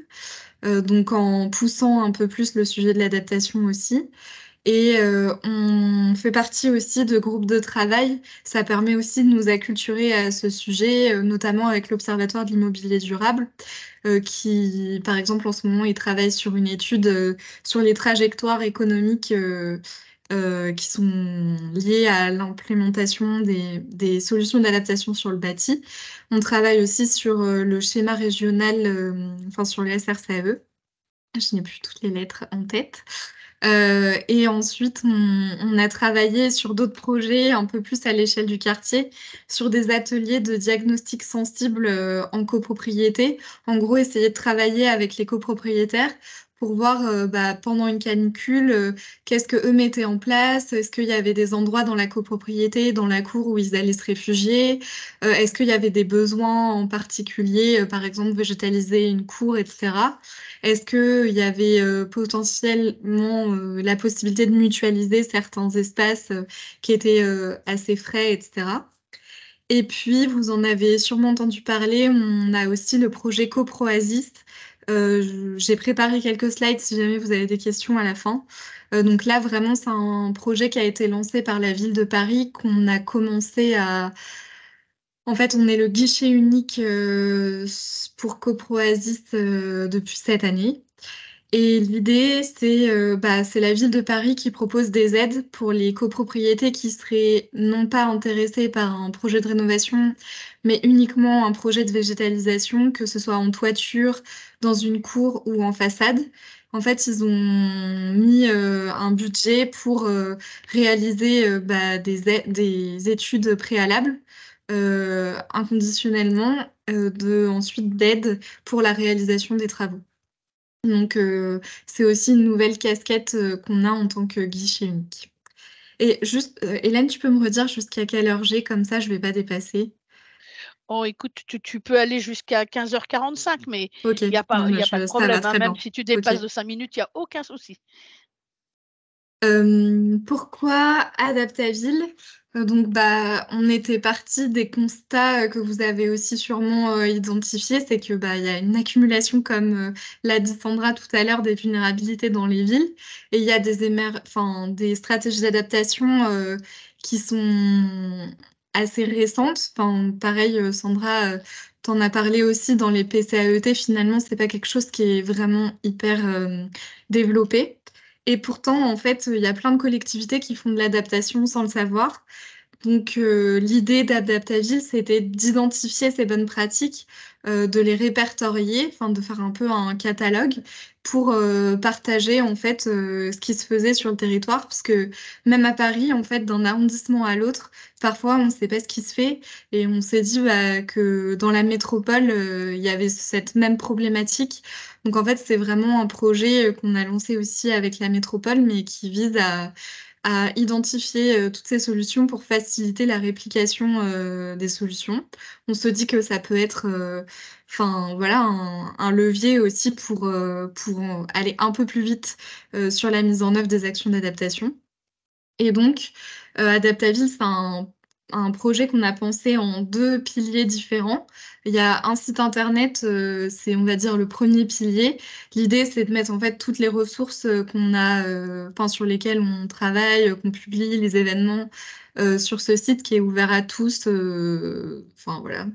donc en poussant un peu plus le sujet de l'adaptation aussi. Et euh, on fait partie aussi de groupes de travail. Ça permet aussi de nous acculturer à ce sujet, euh, notamment avec l'Observatoire de l'immobilier durable, euh, qui, par exemple, en ce moment, il travaille sur une étude sur les trajectoires économiques. qui sont liées à l'implémentation des, des, solutions d'adaptation sur le bâti. On travaille aussi sur le schéma régional, enfin sur le SRCAE. Je n'ai plus toutes les lettres en tête. Euh, et ensuite, on, on, a travaillé sur d'autres projets un peu plus à l'échelle du quartier, sur des ateliers de diagnostic sensible euh, en copropriété. En gros, essayer de travailler avec les copropriétaires pour voir euh, bah, pendant une canicule euh, qu'est-ce que eux mettaient en place, est-ce qu'il y avait des endroits dans la copropriété, dans la cour où ils allaient se réfugier, euh, est-ce qu'il y avait des besoins en particulier, par exemple végétaliser une cour, etc. Est-ce qu'il y avait potentiellement la possibilité de mutualiser certains espaces qui étaient assez frais, etc. Et puis, vous en avez sûrement entendu parler, on a aussi le projet Coproasis, euh, j'ai préparé quelques slides si jamais vous avez des questions à la fin. Euh, donc là, vraiment, c'est un projet qui a été lancé par la ville de Paris, qu'on a commencé à... En fait, on est le guichet unique euh, pour CoproAsis depuis cette année. Et l'idée, c'est bah, la ville de Paris qui propose des aides pour les copropriétés qui seraient non pas intéressées par un projet de rénovation, mais uniquement un projet de végétalisation, que ce soit en toiture, dans une cour ou en façade. En fait, ils ont mis euh, un budget pour euh, réaliser euh, bah, des, études préalables inconditionnellement, de, ensuite d'aide pour la réalisation des travaux. Donc, c'est aussi une nouvelle casquette qu'on a en tant que guichet unique. Et juste, Hélène, tu peux me redire jusqu'à quelle heure j'ai, comme ça je ne vais pas dépasser. Oh, écoute, tu, peux aller jusqu'à 15h45, mais il n'y a pas, de problème. Hein. même si tu dépasses de 5 minutes, il n'y a aucun souci. pourquoi Adaptaville euh, donc, bah, on était parti des constats euh, que vous avez aussi sûrement euh, identifiés, c'est qu'il bah, y a une accumulation, comme l'a dit Sandra tout à l'heure, des vulnérabilités dans les villes, et il y a des, enfin, des stratégies d'adaptation qui sont assez récente. Enfin, pareil, euh, Sandra, euh, t'en as parlé aussi dans les PCAET. Finalement, c'est pas quelque chose qui est vraiment hyper euh, développé. Et pourtant, en fait, il y a plein de collectivités qui font de l'adaptation sans le savoir. Donc, l'idée d'Adaptaville, c'était d'identifier ces bonnes pratiques, de les répertorier, enfin, de faire un peu un catalogue pour euh, partager en fait euh, ce qui se faisait sur le territoire parce que même à Paris en fait d'un arrondissement à l'autre parfois on ne sait pas ce qui se fait et on s'est dit bah, que dans la métropole euh, il y avait cette même problématique donc en fait c'est vraiment un projet qu'on a lancé aussi avec la métropole mais qui vise à à identifier euh, toutes ces solutions pour faciliter la réplication euh, des solutions. On se dit que ça peut être euh, enfin voilà un, levier aussi pour, pour aller un peu plus vite sur la mise en œuvre des actions d'adaptation. Et donc, Adaptaville, c'est un un projet qu'on a pensé en deux piliers différents. Il y a un site internet, euh, c'est on va dire le premier pilier. L'idée c'est de mettre en fait toutes les ressources euh, qu'on a, euh, enfin sur lesquelles on travaille, qu'on publie, les événements, euh, sur ce site qui est ouvert à tous, euh, enfin voilà,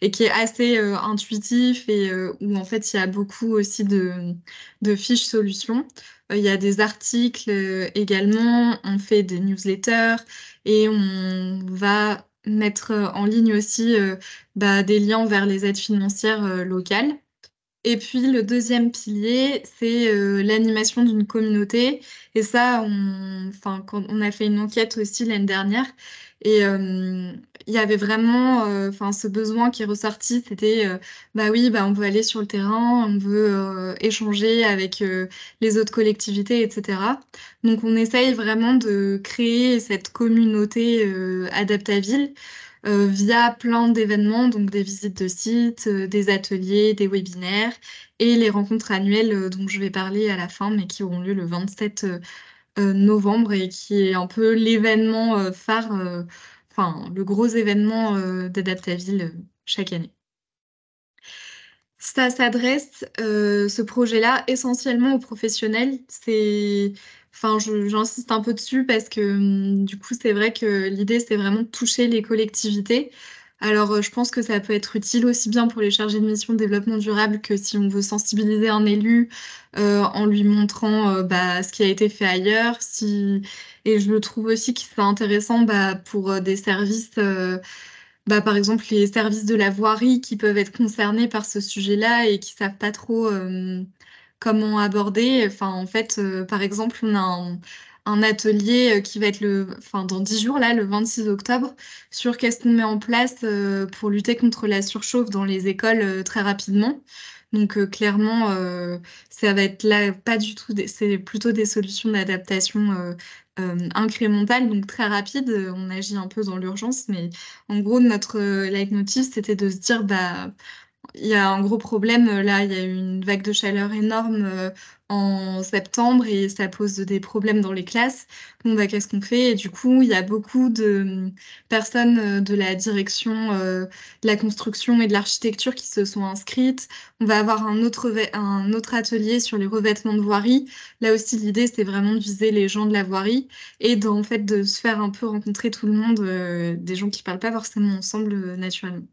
et qui est assez euh, intuitif et où en fait il y a beaucoup aussi de, de fiches solutions. Il y a des articles également, on fait des newsletters et on va mettre en ligne aussi bah, des liens vers les aides financières locales. Et puis le deuxième pilier, c'est euh, l'animation d'une communauté. Et ça, on, quand on a fait une enquête aussi l'année dernière. Et euh, il y avait vraiment euh, ce besoin qui est ressorti, c'était bah oui, bah, on veut aller sur le terrain, on veut échanger avec les autres collectivités, etc. Donc on essaye vraiment de créer cette communauté adaptable. Euh, via plein d'événements, donc des visites de sites, euh, des ateliers, des webinaires et les rencontres annuelles euh, dont je vais parler à la fin, mais qui auront lieu le 27 novembre et qui est un peu l'événement phare, enfin le gros événement d'Adaptaville chaque année. Ça s'adresse, ce projet-là, essentiellement aux professionnels. C'est Enfin, j'insiste un peu dessus parce que hum, du coup, c'est vrai que l'idée, c'est vraiment de toucher les collectivités. Alors, euh, je pense que ça peut être utile aussi bien pour les chargés de mission de développement durable que si on veut sensibiliser un élu euh, en lui montrant euh, bah, ce qui a été fait ailleurs. Si... Et je trouve aussi que c'est intéressant bah, pour des services, bah, par exemple les services de la voirie qui peuvent être concernés par ce sujet-là et qui ne savent pas trop comment aborder. Enfin, en fait, euh, par exemple, on a un, atelier euh, qui va être le, enfin, dans 10 jours, là, le 26 octobre, sur qu'est-ce qu'on met en place euh, pour lutter contre la surchauffe dans les écoles très rapidement. Donc clairement, ça va être là pas du tout, c'est plutôt des solutions d'adaptation incrémentales, donc très rapides. On agit un peu dans l'urgence, mais en gros, notre like notice, c'était de se dire, bah, il y a un gros problème. Euh, là, il y a eu une vague de chaleur énorme euh, en septembre et ça pose des problèmes dans les classes. Bon, bah, qu'est-ce qu'on fait Et du coup, il y a beaucoup de mm, personnes euh, de la direction de la construction et de l'architecture qui se sont inscrites. On va avoir un autre, un autre atelier sur les revêtements de voirie. Là aussi, l'idée, c'est vraiment de viser les gens de la voirie et d'en fait de se faire un peu rencontrer tout le monde, des gens qui ne parlent pas forcément ensemble naturellement.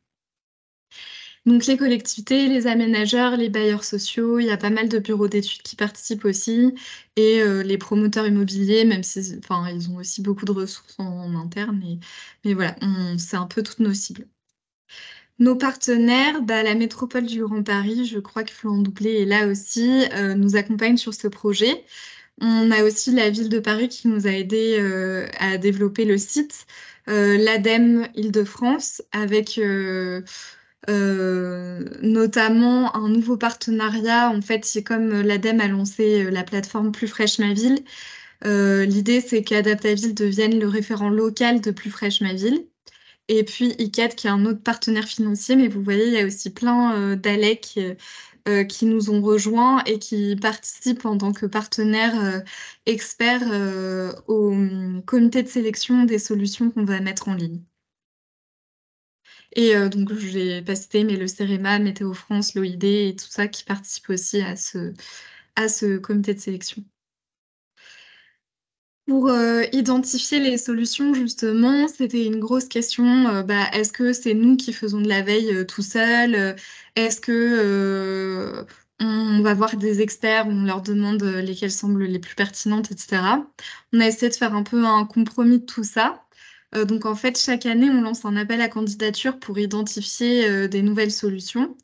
Donc les collectivités, les aménageurs, les bailleurs sociaux, il y a pas mal de bureaux d'études qui participent aussi, et euh, les promoteurs immobiliers, même si ils ont aussi beaucoup de ressources en, interne, mais voilà, c'est un peu toutes nos cibles. Nos partenaires, bah, la métropole du Grand Paris, je crois que Florent Doublé est là aussi, euh, nous accompagne sur ce projet. On a aussi la ville de Paris qui nous a aidés euh, à développer le site, l'ADEME Île-de-France, avec euh, notamment un nouveau partenariat. En fait, c'est comme euh, l'ADEME a lancé euh, la plateforme Plus Fraîche Ma Ville. L'idée, c'est qu'Adaptaville devienne le référent local de Plus Fraîche Ma Ville. Et puis ICAT, qui est un autre partenaire financier, mais vous voyez, il y a aussi plein d'ALEC qui nous ont rejoints et qui participent en tant que partenaire expert au hum, comité de sélection des solutions qu'on va mettre en ligne. Et euh, donc, je vais pas cité, mais le CEREMA, Météo France, l'OID et tout ça qui participent aussi à ce, à ce comité de sélection. Pour euh, identifier les solutions, justement, c'était une grosse question. Euh, bah, Est-ce que c'est nous qui faisons de la veille tout seul Est-ce que on va voir des experts, on leur demande lesquelles semblent les plus pertinentes, etc. On a essayé de faire un peu un compromis de tout ça. Euh, donc en fait, chaque année, on lance un appel à candidature pour identifier euh, des nouvelles solutions.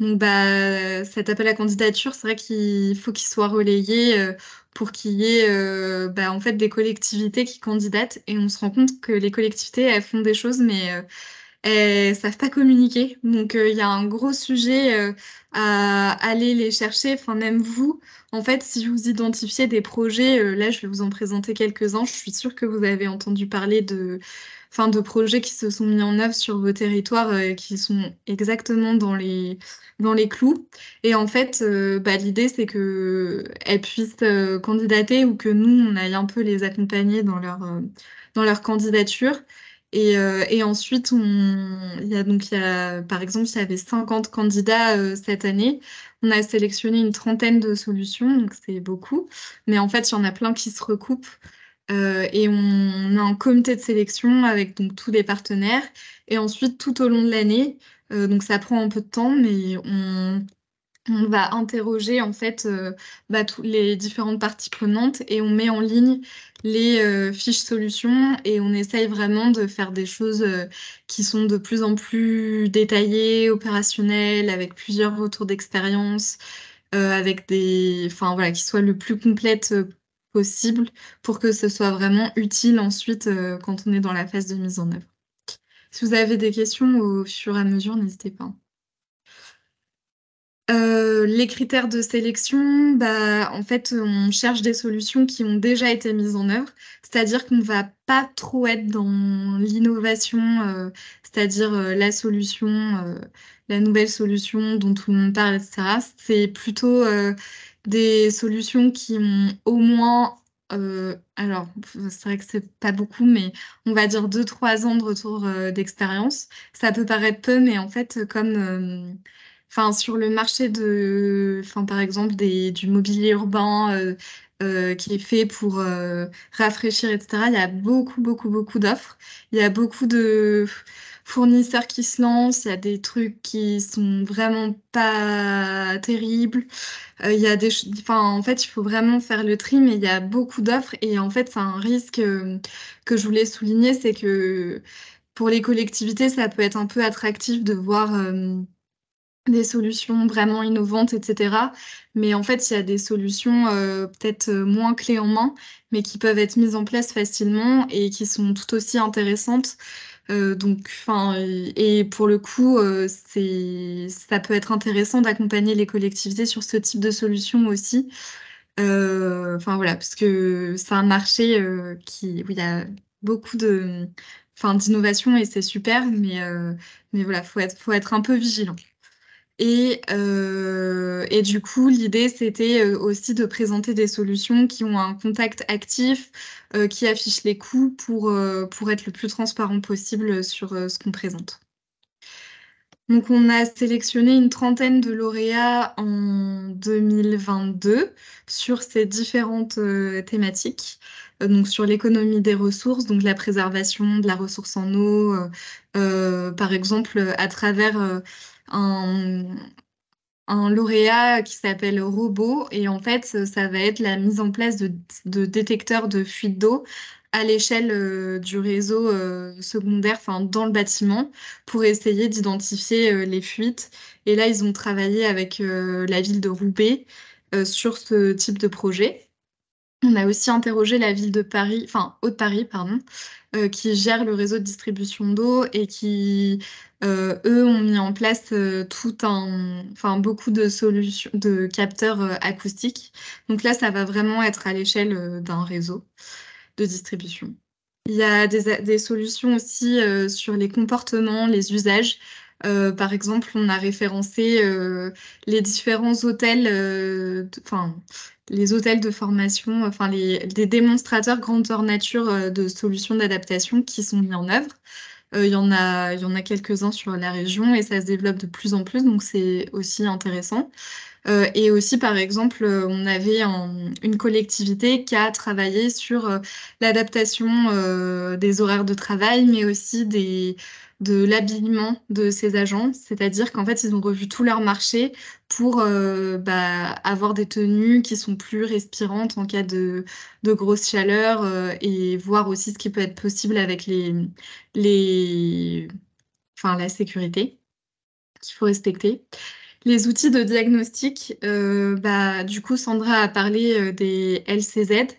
Donc bah, cet appel à candidature, c'est vrai qu'il faut qu'il soit relayé euh, pour qu'il y ait bah, en fait des collectivités qui candidatent. Et on se rend compte que les collectivités, elles font des choses, mais ne savent pas communiquer. Donc, il euh, y a un gros sujet euh, à aller les chercher. Enfin, même vous, en fait, si vous identifiez des projets, euh, là, je vais vous en présenter quelques-uns. Je suis sûre que vous avez entendu parler de, enfin, de projets qui se sont mis en œuvre sur vos territoires et qui sont exactement dans les, dans les clous. Et en fait, bah, l'idée, c'est qu'elles puissent candidater ou que nous, on aille un peu les accompagner dans leur, dans leur candidature. Euh, et, ensuite, y a donc, par exemple, il y avait 50 candidats euh, cette année. On a sélectionné une trentaine de solutions, donc c'est beaucoup. Mais en fait, il y en a plein qui se recoupent. Euh, et on, a un comité de sélection avec donc tous les partenaires. Et ensuite, tout au long de l'année, donc ça prend un peu de temps, mais on, va interroger en fait bah, les différentes parties prenantes et on met en ligne les euh, fiches solutions et on essaye vraiment de faire des choses euh, qui sont de plus en plus détaillées, opérationnelles, avec plusieurs retours d'expérience, euh, avec des, enfin voilà, qui soient le plus complète possible pour que ce soit vraiment utile ensuite quand on est dans la phase de mise en œuvre. Si vous avez des questions au fur et à mesure, n'hésitez pas. Euh, les critères de sélection, bah, en fait, on cherche des solutions qui ont déjà été mises en œuvre, c'est-à-dire qu'on ne va pas trop être dans l'innovation, euh, c'est-à-dire euh, la solution, la nouvelle solution dont tout le monde parle, etc. C'est plutôt des solutions qui ont au moins alors, c'est vrai que c'est pas beaucoup, mais on va dire 2-3 ans de retour d'expérience. Ça peut paraître peu, mais en fait, comme Enfin, sur le marché de, enfin, par exemple, des, du mobilier urbain euh, euh qui est fait pour euh, rafraîchir, etc., il y a beaucoup, beaucoup, beaucoup d'offres. Il y a beaucoup de fournisseurs qui se lancent, il y a des trucs qui sont vraiment pas terribles. Euh, il y a des, enfin, en fait, il faut vraiment faire le tri, mais il y a beaucoup d'offres et en fait, c'est un risque que je voulais souligner, c'est que pour les collectivités, ça peut être un peu attractif de voir des solutions vraiment innovantes, etc. Mais en fait, il y a des solutions euh, peut-être euh, moins clés en main, mais qui peuvent être mises en place facilement et qui sont tout aussi intéressantes. Euh, donc, enfin, et pour le coup, euh, c'est, ça peut être intéressant d'accompagner les collectivités sur ce type de solution aussi. Enfin voilà, parce que c'est un marché qui, où il y a beaucoup de, enfin, d'innovation et c'est super, mais mais voilà, faut être, faut être un peu vigilant. Et, euh, et, du coup, l'idée, c'était euh, aussi de présenter des solutions qui ont un contact actif, euh, qui affichent les coûts pour, pour être le plus transparent possible sur ce qu'on présente. Donc, on a sélectionné une trentaine de lauréats en 2022 sur ces différentes thématiques donc sur l'économie des ressources, donc la préservation de la ressource en eau, par exemple, à travers un, lauréat qui s'appelle Robot. Et en fait, ça va être la mise en place de, de détecteurs de fuites d'eau à l'échelle euh, du réseau euh, secondaire, enfin dans le bâtiment, pour essayer d'identifier euh, les fuites. Et là, ils ont travaillé avec la ville de Roubaix sur ce type de projet. On a aussi interrogé la ville de Paris, enfin Haut-Paris, pardon, euh, qui gèrent le réseau de distribution d'eau et qui, euh, eux, ont mis en place euh, tout un, enfin, beaucoup de solutions, de capteurs acoustiques. Donc là, ça va vraiment être à l'échelle d'un réseau de distribution. Il y a des solutions aussi sur les comportements, les usages. Euh, par exemple, on a référencé euh, les différents hôtels, euh, enfin, les hôtels de formation, enfin, les, des démonstrateurs grandeur nature de solutions d'adaptation qui sont mis en œuvre. Il y en a, y en a quelques-uns sur la région et ça se développe de plus en plus, donc c'est aussi intéressant. et aussi, par exemple, on avait une collectivité qui a travaillé sur l'adaptation des horaires de travail, mais aussi des, de l'habillement de ces agents, c'est-à-dire qu'en fait, ils ont revu tout leur marché pour euh, bah, avoir des tenues qui sont plus respirantes en cas de, grosse chaleur euh, et voir aussi ce qui peut être possible avec les, les... Enfin, la sécurité qu'il faut respecter. Les outils de diagnostic, euh, bah, du coup, Sandra a parlé des LCZ,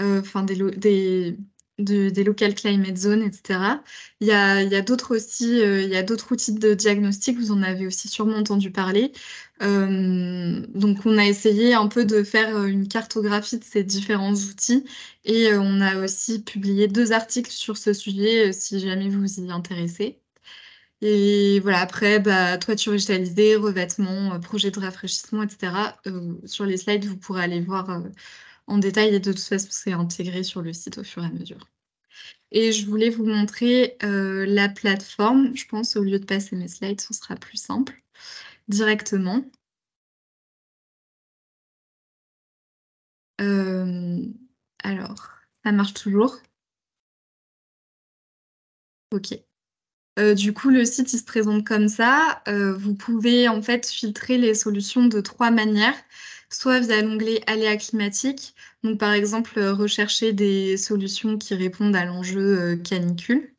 enfin des, des des local climate zones, etc. Il y a, d'autres aussi, euh, il y a d'autres outils de diagnostic, vous en avez aussi sûrement entendu parler. Euh, donc on a essayé un peu de faire euh, une cartographie de ces différents outils et on a aussi publié deux articles sur ce sujet si jamais vous vous y intéressez. Et voilà, après, bah, toiture végétalisée, revêtement, projet de rafraîchissement, etc. sur les slides, vous pourrez aller voir en détail et de toute façon, c'est intégré sur le site au fur et à mesure. Et je voulais vous montrer euh, la plateforme. Je pense au lieu de passer mes slides, ce sera plus simple directement. Euh, alors, ça marche toujours. OK. Euh, du coup, le site, il se présente comme ça. vous pouvez en fait filtrer les solutions de trois manières soit via l'onglet aléa climatique, donc par exemple euh, rechercher des solutions qui répondent à l'enjeu euh, canicule,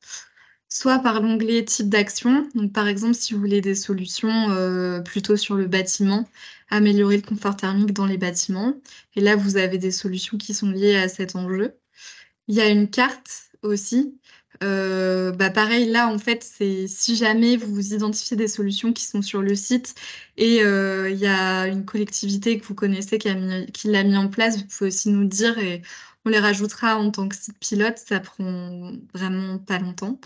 soit par l'onglet type d'action, donc par exemple si vous voulez des solutions euh, plutôt sur le bâtiment, améliorer le confort thermique dans les bâtiments, et là vous avez des solutions qui sont liées à cet enjeu. Il y a une carte aussi euh, bah pareil, là, en fait, c'est si jamais vous vous identifiez des solutions qui sont sur le site et euh, il y a une collectivité que vous connaissez qui, l'a mis en place, vous pouvez aussi nous dire et on les rajoutera en tant que site pilote. Ça prend vraiment pas longtemps.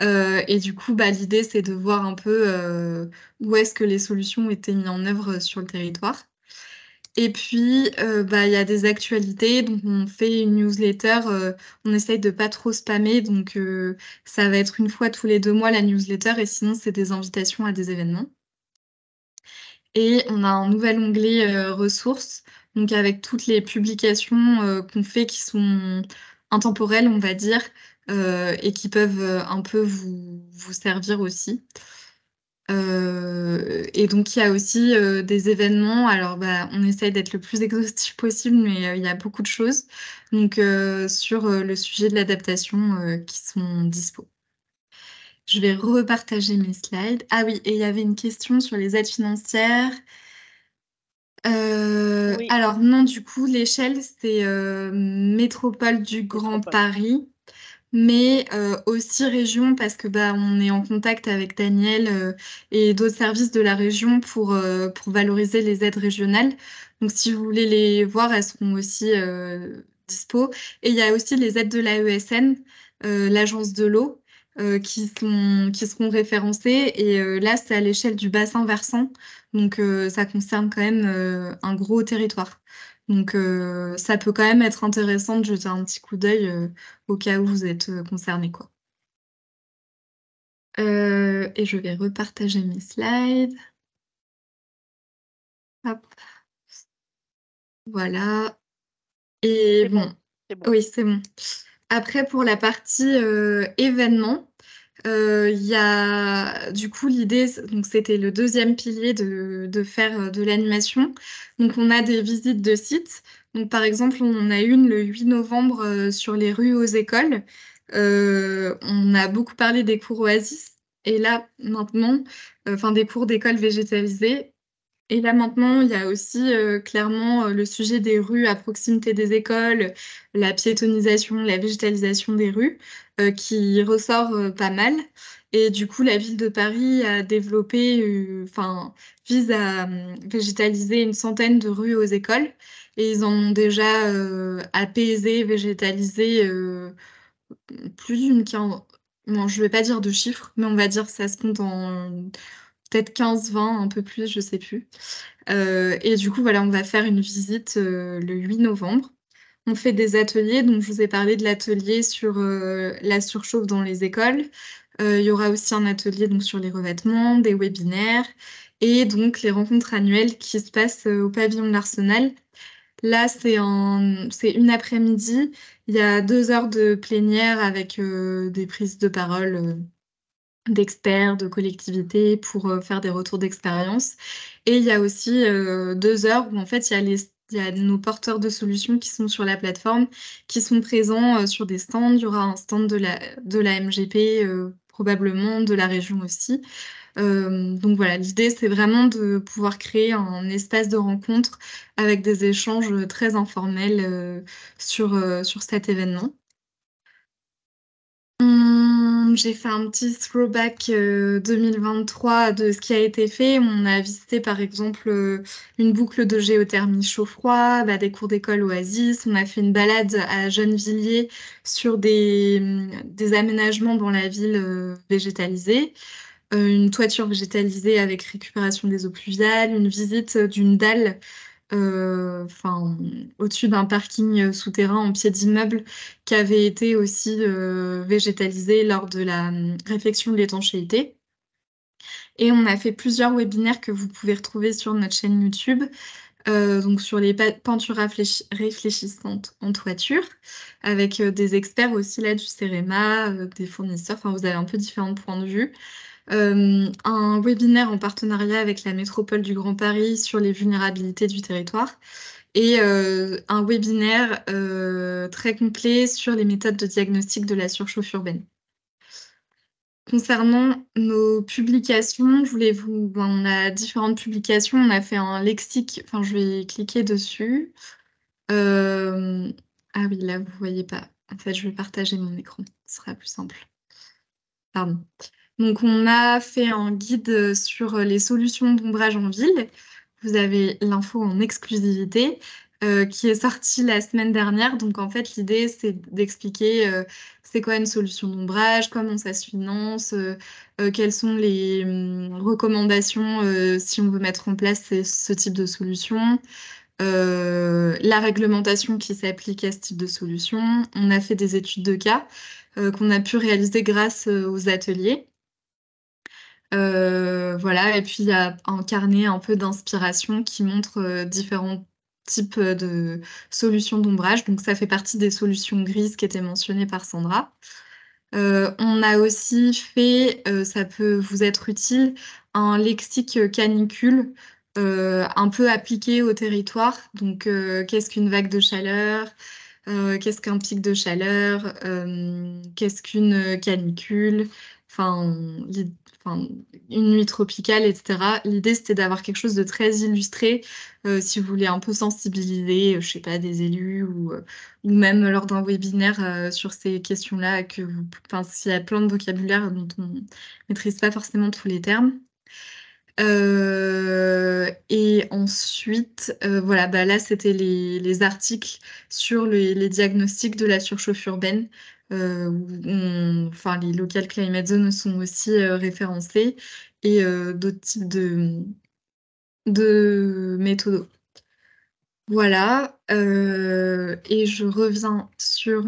Euh, et du coup, bah, l'idée, c'est de voir un peu où est-ce que les solutions étaient mises en œuvre sur le territoire. Et puis, euh, bah, il y a des actualités. Donc, on fait une newsletter. Euh, on essaye de ne pas trop spammer. Donc, euh, ça va être une fois tous les deux mois la newsletter. Et sinon, c'est des invitations à des événements. Et on a un nouvel onglet ressources. Donc, avec toutes les publications qu'on fait qui sont intemporelles, on va dire, et qui peuvent un peu vous servir aussi. Euh, et donc, il y a aussi euh, des événements. Alors, bah, on essaye d'être le plus exhaustif possible, mais euh, il y a beaucoup de choses. Donc, sur le sujet de l'adaptation qui sont dispo. Je vais repartager mes slides. Ah oui, et il y avait une question sur les aides financières. Alors non, du coup, l'échelle, c'est Métropole du Grand Paris mais euh, aussi région parce que bah, on est en contact avec Daniel euh, et d'autres services de la région pour, euh, pour valoriser les aides régionales. Donc si vous voulez les voir, elles seront aussi dispo. Et il y a aussi les aides de l'AESN, l'agence de l'eau. qui, qui seront référencées. Et là, c'est à l'échelle du bassin versant. Donc, ça concerne quand même un gros territoire. Donc euh, ça peut quand même être intéressant de jeter un petit coup d'œil euh, au cas où vous êtes euh, concerné. Quoi. et je vais repartager mes slides. Voilà. Et bon. bon. Oui, c'est bon. Après, pour la partie événement, euh, il y a du coup l'idée, donc c'était le deuxième pilier de, faire euh, de l'animation. Donc on a des visites de sites. Donc par exemple, on en a une le 8 novembre euh, sur les rues aux écoles. on a beaucoup parlé des cours Oasis. Et là maintenant, enfin des cours d'école végétalisés Et là maintenant, il y a aussi clairement le sujet des rues à proximité des écoles, la piétonisation, la végétalisation des rues. Euh, qui ressort euh, pas mal. Et du coup, la ville de Paris a développé, euh, enfin, vise à végétaliser une centaine de rues aux écoles. Et ils ont déjà apaisé, végétalisé plus d'une quinzaine. je ne vais pas dire de chiffres, mais on va dire que ça se compte en peut-être 15, 20, un peu plus, je sais plus. et du coup, voilà, on va faire une visite le 8 novembre on fait des ateliers. Donc, je vous ai parlé de l'atelier sur euh, la surchauffe dans les écoles. Euh, il y aura aussi un atelier donc, sur les revêtements, des webinaires et donc les rencontres annuelles qui se passent euh, au pavillon de l'Arsenal. Là, c'est une après-midi. Il y a deux heures de plénière avec des prises de parole d'experts, de collectivités pour faire des retours d'expérience. Et il y a aussi deux heures où en fait il y a les il y a nos porteurs de solutions qui sont sur la plateforme, qui sont présents euh, sur des stands. Il y aura un stand de la, de la MGP, euh, probablement de la région aussi. Euh, donc voilà, l'idée, c'est vraiment de pouvoir créer un espace de rencontre avec des échanges très informels sur, sur cet événement. Hum j'ai fait un petit throwback 2023 euh, de ce qui a été fait. On a visité par exemple euh, une boucle de géothermie chaud-froid, bah, des cours d'école Oasis. On a fait une balade à Gennevilliers sur des, mm, aménagements dans la ville euh, végétalisée. une toiture végétalisée avec récupération des eaux pluviales, une visite d'une dalle euh, enfin, au-dessus d'un parking euh, souterrain en pied d'immeuble qui avait été aussi euh, végétalisé lors de la hum, réflexion de l'étanchéité. Et on a fait plusieurs webinaires que vous pouvez retrouver sur notre chaîne YouTube, donc sur les peintures réfléchissantes en toiture, avec des experts aussi là du CEREMA, des fournisseurs, enfin vous avez un peu différents points de vue. Euh, un webinaire en partenariat avec la métropole du Grand Paris sur les vulnérabilités du territoire et euh, un webinaire euh, très complet sur les méthodes de diagnostic de la surchauffe urbaine. Concernant nos publications, je voulais vous, ben, on a différentes publications, on a fait un lexique, enfin je vais cliquer dessus. ah oui, là vous ne voyez pas. En fait, je vais partager mon écran, ce sera plus simple. Pardon. Donc, on a fait un guide euh, sur euh, les solutions d'ombrage en ville. Vous avez l'info en exclusivité. Euh, qui est sortie la semaine dernière. Donc en fait, l'idée, c'est d'expliquer c'est quoi une solution d'ombrage, comment ça se finance, quelles sont les hum, recommandations si on veut mettre en place ce type de solution. la réglementation qui s'applique à ce type de solution. On a fait des études de cas qu'on a pu réaliser grâce aux ateliers. Euh, voilà, et puis il y a un carnet un peu d'inspiration qui montre euh, différents types euh, de solutions d'ombrage. Donc ça fait partie des solutions grises qui étaient mentionnées par Sandra. on a aussi fait, ça peut vous être utile, un lexique canicule un peu appliqué au territoire. Donc, qu'est-ce qu'une vague de chaleur Qu'est-ce qu'un pic de chaleur Qu'est-ce qu'une canicule Enfin, une nuit tropicale, etc. L'idée, c'était d'avoir quelque chose de très illustré, euh, si vous voulez un peu sensibiliser, euh, je je sais pas, des élus ou, euh, même lors d'un webinaire sur ces questions-là, que enfin s'il y a plein de vocabulaire dont on ne maîtrise pas forcément tous les termes. et ensuite, voilà, bah là, c'était les, articles sur les diagnostics de la surchauffe urbaine euh, où enfin, les local climate zones sont aussi euh, référencées et euh, d'autres types de, de méthodes. Voilà, et je reviens sur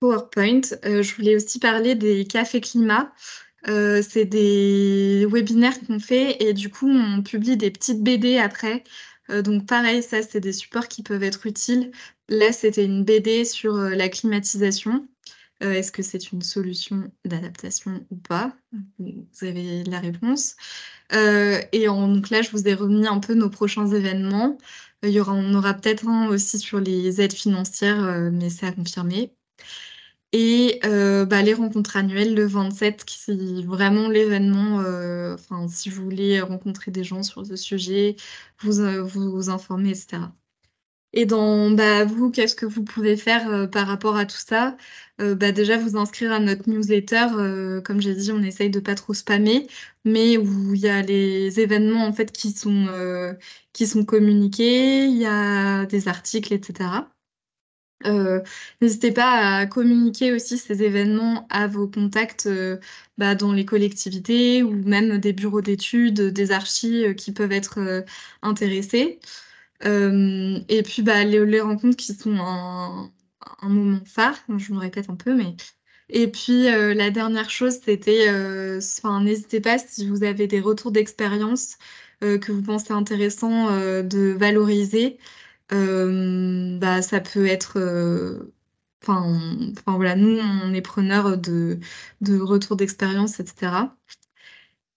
PowerPoint. je voulais aussi parler des cafés climat. c'est des webinaires qu'on fait et du coup on publie des petites BD après euh, donc pareil, ça, c'est des supports qui peuvent être utiles. Là, c'était une BD sur euh, la climatisation. Euh, est-ce que c'est une solution d'adaptation ou pas Vous avez la réponse. et donc là, je vous ai remis un peu nos prochains événements. il y aura, on aura peut-être un aussi sur les aides financières, mais c'est à confirmer. Et euh, bah, les rencontres annuelles le 27, qui c'est vraiment l'événement, euh, si vous voulez rencontrer des gens sur ce sujet, vous euh, vous, informer, etc. Et dans bah, vous, qu'est-ce que vous pouvez faire par rapport à tout ça bah, Déjà, vous inscrire à notre newsletter. comme j'ai dit, on essaye de pas trop spammer, mais où il y a les événements en fait qui sont, qui sont communiqués, il y a des articles, etc. Euh, n'hésitez pas à communiquer aussi ces événements à vos contacts euh, bah, dans les collectivités ou même des bureaux d'études, des archives euh, qui peuvent être intéressés. et puis bah, les, rencontres qui sont un, moment phare, hein, je me répète un peu, mais. Et puis la dernière chose, c'était, n'hésitez pas si vous avez des retours d'expérience que vous pensez intéressant de valoriser. Euh, bah, ça peut être euh, enfin, enfin, voilà, nous on est preneurs de, de retours d'expérience, etc.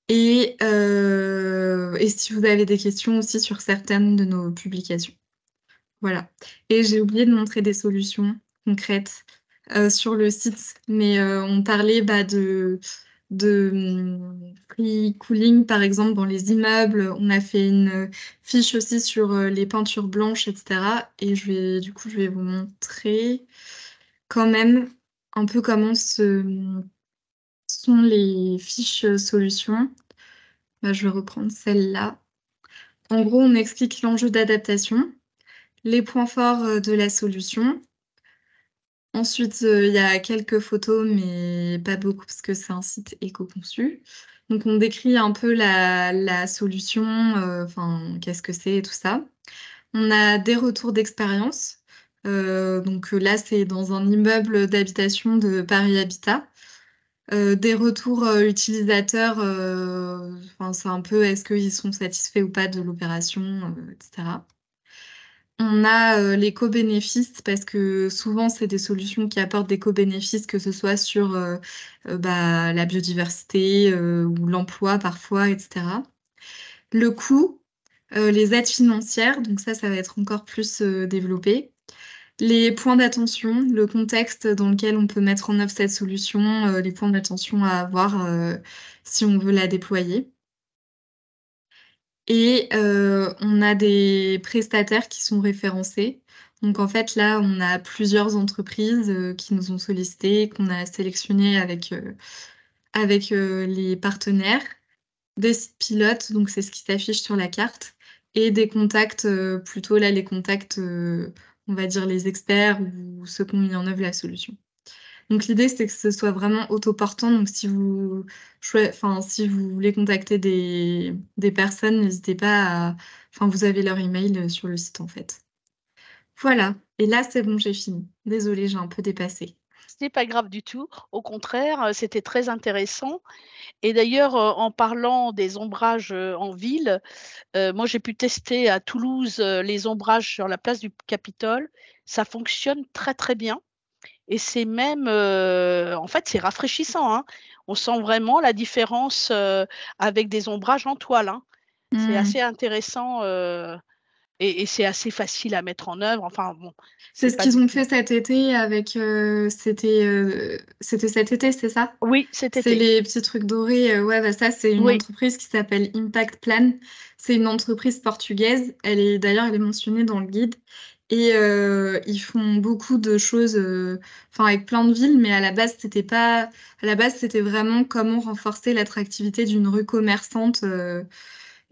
Et, euh, et, si vous avez des questions aussi sur certaines de nos publications. Voilà. Et j'ai oublié de montrer des solutions concrètes sur le site, mais on parlait bah, de, de hum, free cooling, par exemple, dans les immeubles. On a fait une euh, fiche aussi sur euh, les peintures blanches, etc. Et je vais, du coup, je vais vous montrer quand même un peu comment ce hum, sont les fiches euh, solutions. Bah, je vais reprendre celle-là. En gros, on explique l'enjeu d'adaptation, les points forts de la solution, Ensuite, euh, il y a quelques photos, mais pas beaucoup parce que c'est un site éco-conçu. Donc, on décrit un peu la, solution, euh, enfin, qu'est-ce que c'est et tout ça. On a des retours d'expérience. Euh, donc là, c'est dans un immeuble d'habitation de Paris Habitat. des retours utilisateurs, c'est un peu est-ce qu'ils sont satisfaits ou pas de l'opération, etc. On a euh, les co-bénéfices parce que souvent, c'est des solutions qui apportent des co-bénéfices, que ce soit sur euh, euh, bah, la biodiversité ou l'emploi parfois, etc. Le coût, les aides financières, donc ça, ça va être encore plus développé. Les points d'attention, le contexte dans lequel on peut mettre en œuvre cette solution, les points d'attention à avoir si on veut la déployer. Et euh, on a des prestataires qui sont référencés. Donc en fait, là, on a plusieurs entreprises euh, qui nous ont sollicités, qu'on a sélectionnées avec, euh, avec euh, les partenaires, des sites pilotes, donc c'est ce qui s'affiche sur la carte, et des contacts, plutôt là, les contacts, on va dire les experts ou ceux qui ont mis en œuvre la solution. Donc l'idée, c'est que ce soit vraiment autoportant. Donc si vous, enfin, si vous voulez contacter des, personnes, n'hésitez pas à... Enfin, vous avez leur email euh, sur le site en fait. Voilà. Et là, c'est bon, j'ai fini. Désolée, j'ai un peu dépassé. Ce n'est pas grave du tout. Au contraire, euh, c'était très intéressant. Et d'ailleurs, euh, en parlant des ombrages en ville, moi j'ai pu tester à Toulouse les ombrages sur la place du Capitole. Ça fonctionne très très bien. Et c'est même, euh, en fait, c'est rafraîchissant. Hein. On sent vraiment la différence euh, avec des ombrages en toile. Hein. C'est mmh. assez intéressant euh, et, c'est assez facile à mettre en œuvre. Enfin, bon, c'est ce qu'ils ont fait cet été avec. c'était, c'était cet été, c'est ça Oui, c'était. C'est les petits trucs dorés. ouais, bah, ça, c'est une entreprise qui s'appelle Impact Plan. C'est une entreprise portugaise. Elle est d'ailleurs, elle est mentionnée dans le guide. Et euh, ils font beaucoup de choses, euh, enfin avec plein de villes, mais à la base c'était pas, à la base c'était vraiment comment renforcer l'attractivité d'une rue commerçante. Euh.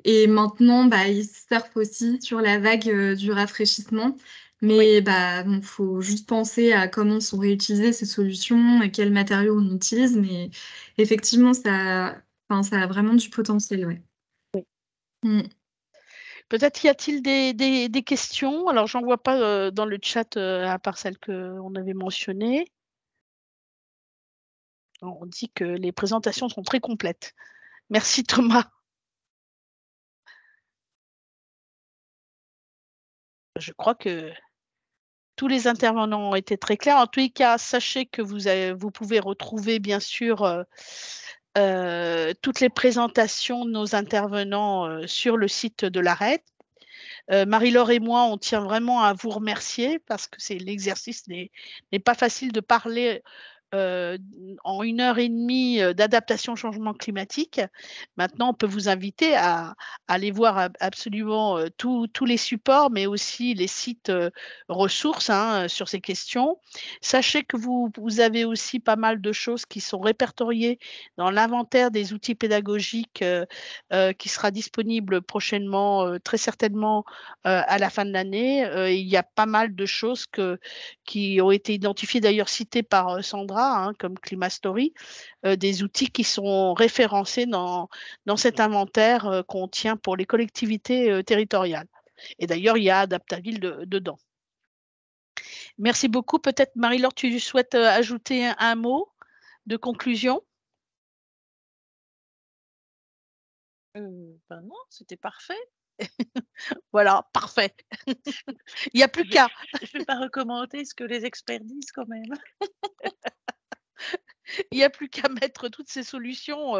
et maintenant, bah, ils surfent aussi sur la vague du rafraîchissement, mais il bah, faut juste penser à comment sont réutilisées ces solutions et quels matériaux on utilise. Mais effectivement, ça, ça a vraiment du potentiel, ouais. Oui. Mm. Peut-être y a-t-il des, questions Alors, j'en vois pas euh, dans le chat, euh, à part celles qu'on avait mentionnées. on dit que les présentations sont très complètes. Merci Thomas. Je crois que tous les intervenants ont été très clairs. En tous les cas, sachez que vous, pouvez retrouver, bien sûr, euh, euh, toutes les présentations de nos intervenants euh, sur le site de l'arrête Euh, Marie-Laure et moi, on tient vraiment à vous remercier parce que c'est l'exercice n'est pas facile de parler euh, en une heure et demie euh, d'adaptation au changement climatique. Maintenant, on peut vous inviter à, aller voir absolument euh, tous les supports, mais aussi les sites ressources hein, sur ces questions. Sachez que vous, avez aussi pas mal de choses qui sont répertoriées dans l'inventaire des outils pédagogiques qui sera disponible prochainement, très certainement à la fin de l'année. il y a pas mal de choses qui ont été identifiées, d'ailleurs citées par Sandra Hein, comme Climastory, euh, des outils qui sont référencés dans, dans cet inventaire euh, qu'on tient pour les collectivités euh, territoriales. Et d'ailleurs, il y a Adaptaville dedans. Merci beaucoup. Peut-être, Marie-Laure, tu souhaites ajouter un, mot de conclusion ben non, c'était parfait. voilà, parfait. Il n'y a plus qu'à. je ne vais pas recommander ce que les experts disent quand même. il n'y a plus qu'à mettre toutes ces solutions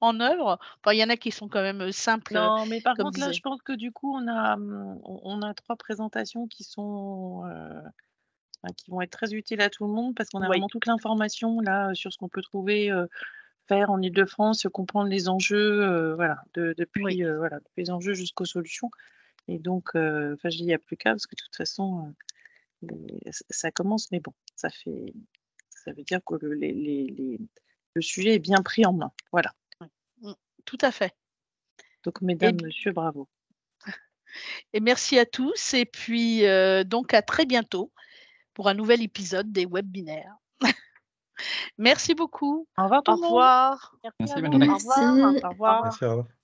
en œuvre. Enfin, il y en a qui sont quand même simples. Non, mais par contre, là, je pense que du coup, on a, mmh, on a trois présentations qui sont. qui vont être très utiles à tout le monde parce qu'on a vraiment toute l'information là sur ce qu'on peut trouver faire en Ile-de-France, comprendre les enjeux, voilà, de, depuis, voilà, les enjeux jusqu'aux solutions. Et donc, enfin, je il n'y a plus qu'à parce que de toute façon, ça commence, mais bon, ça fait, ça veut dire que le, sujet est bien pris en main. Voilà. Mm, tout à fait. Donc, mesdames, messieurs, bravo. Et merci à tous. Et puis, euh, donc, à très bientôt pour un nouvel épisode des webinaires. merci beaucoup. Au revoir. Merci, madame. Au revoir. Au revoir. Merci, au revoir.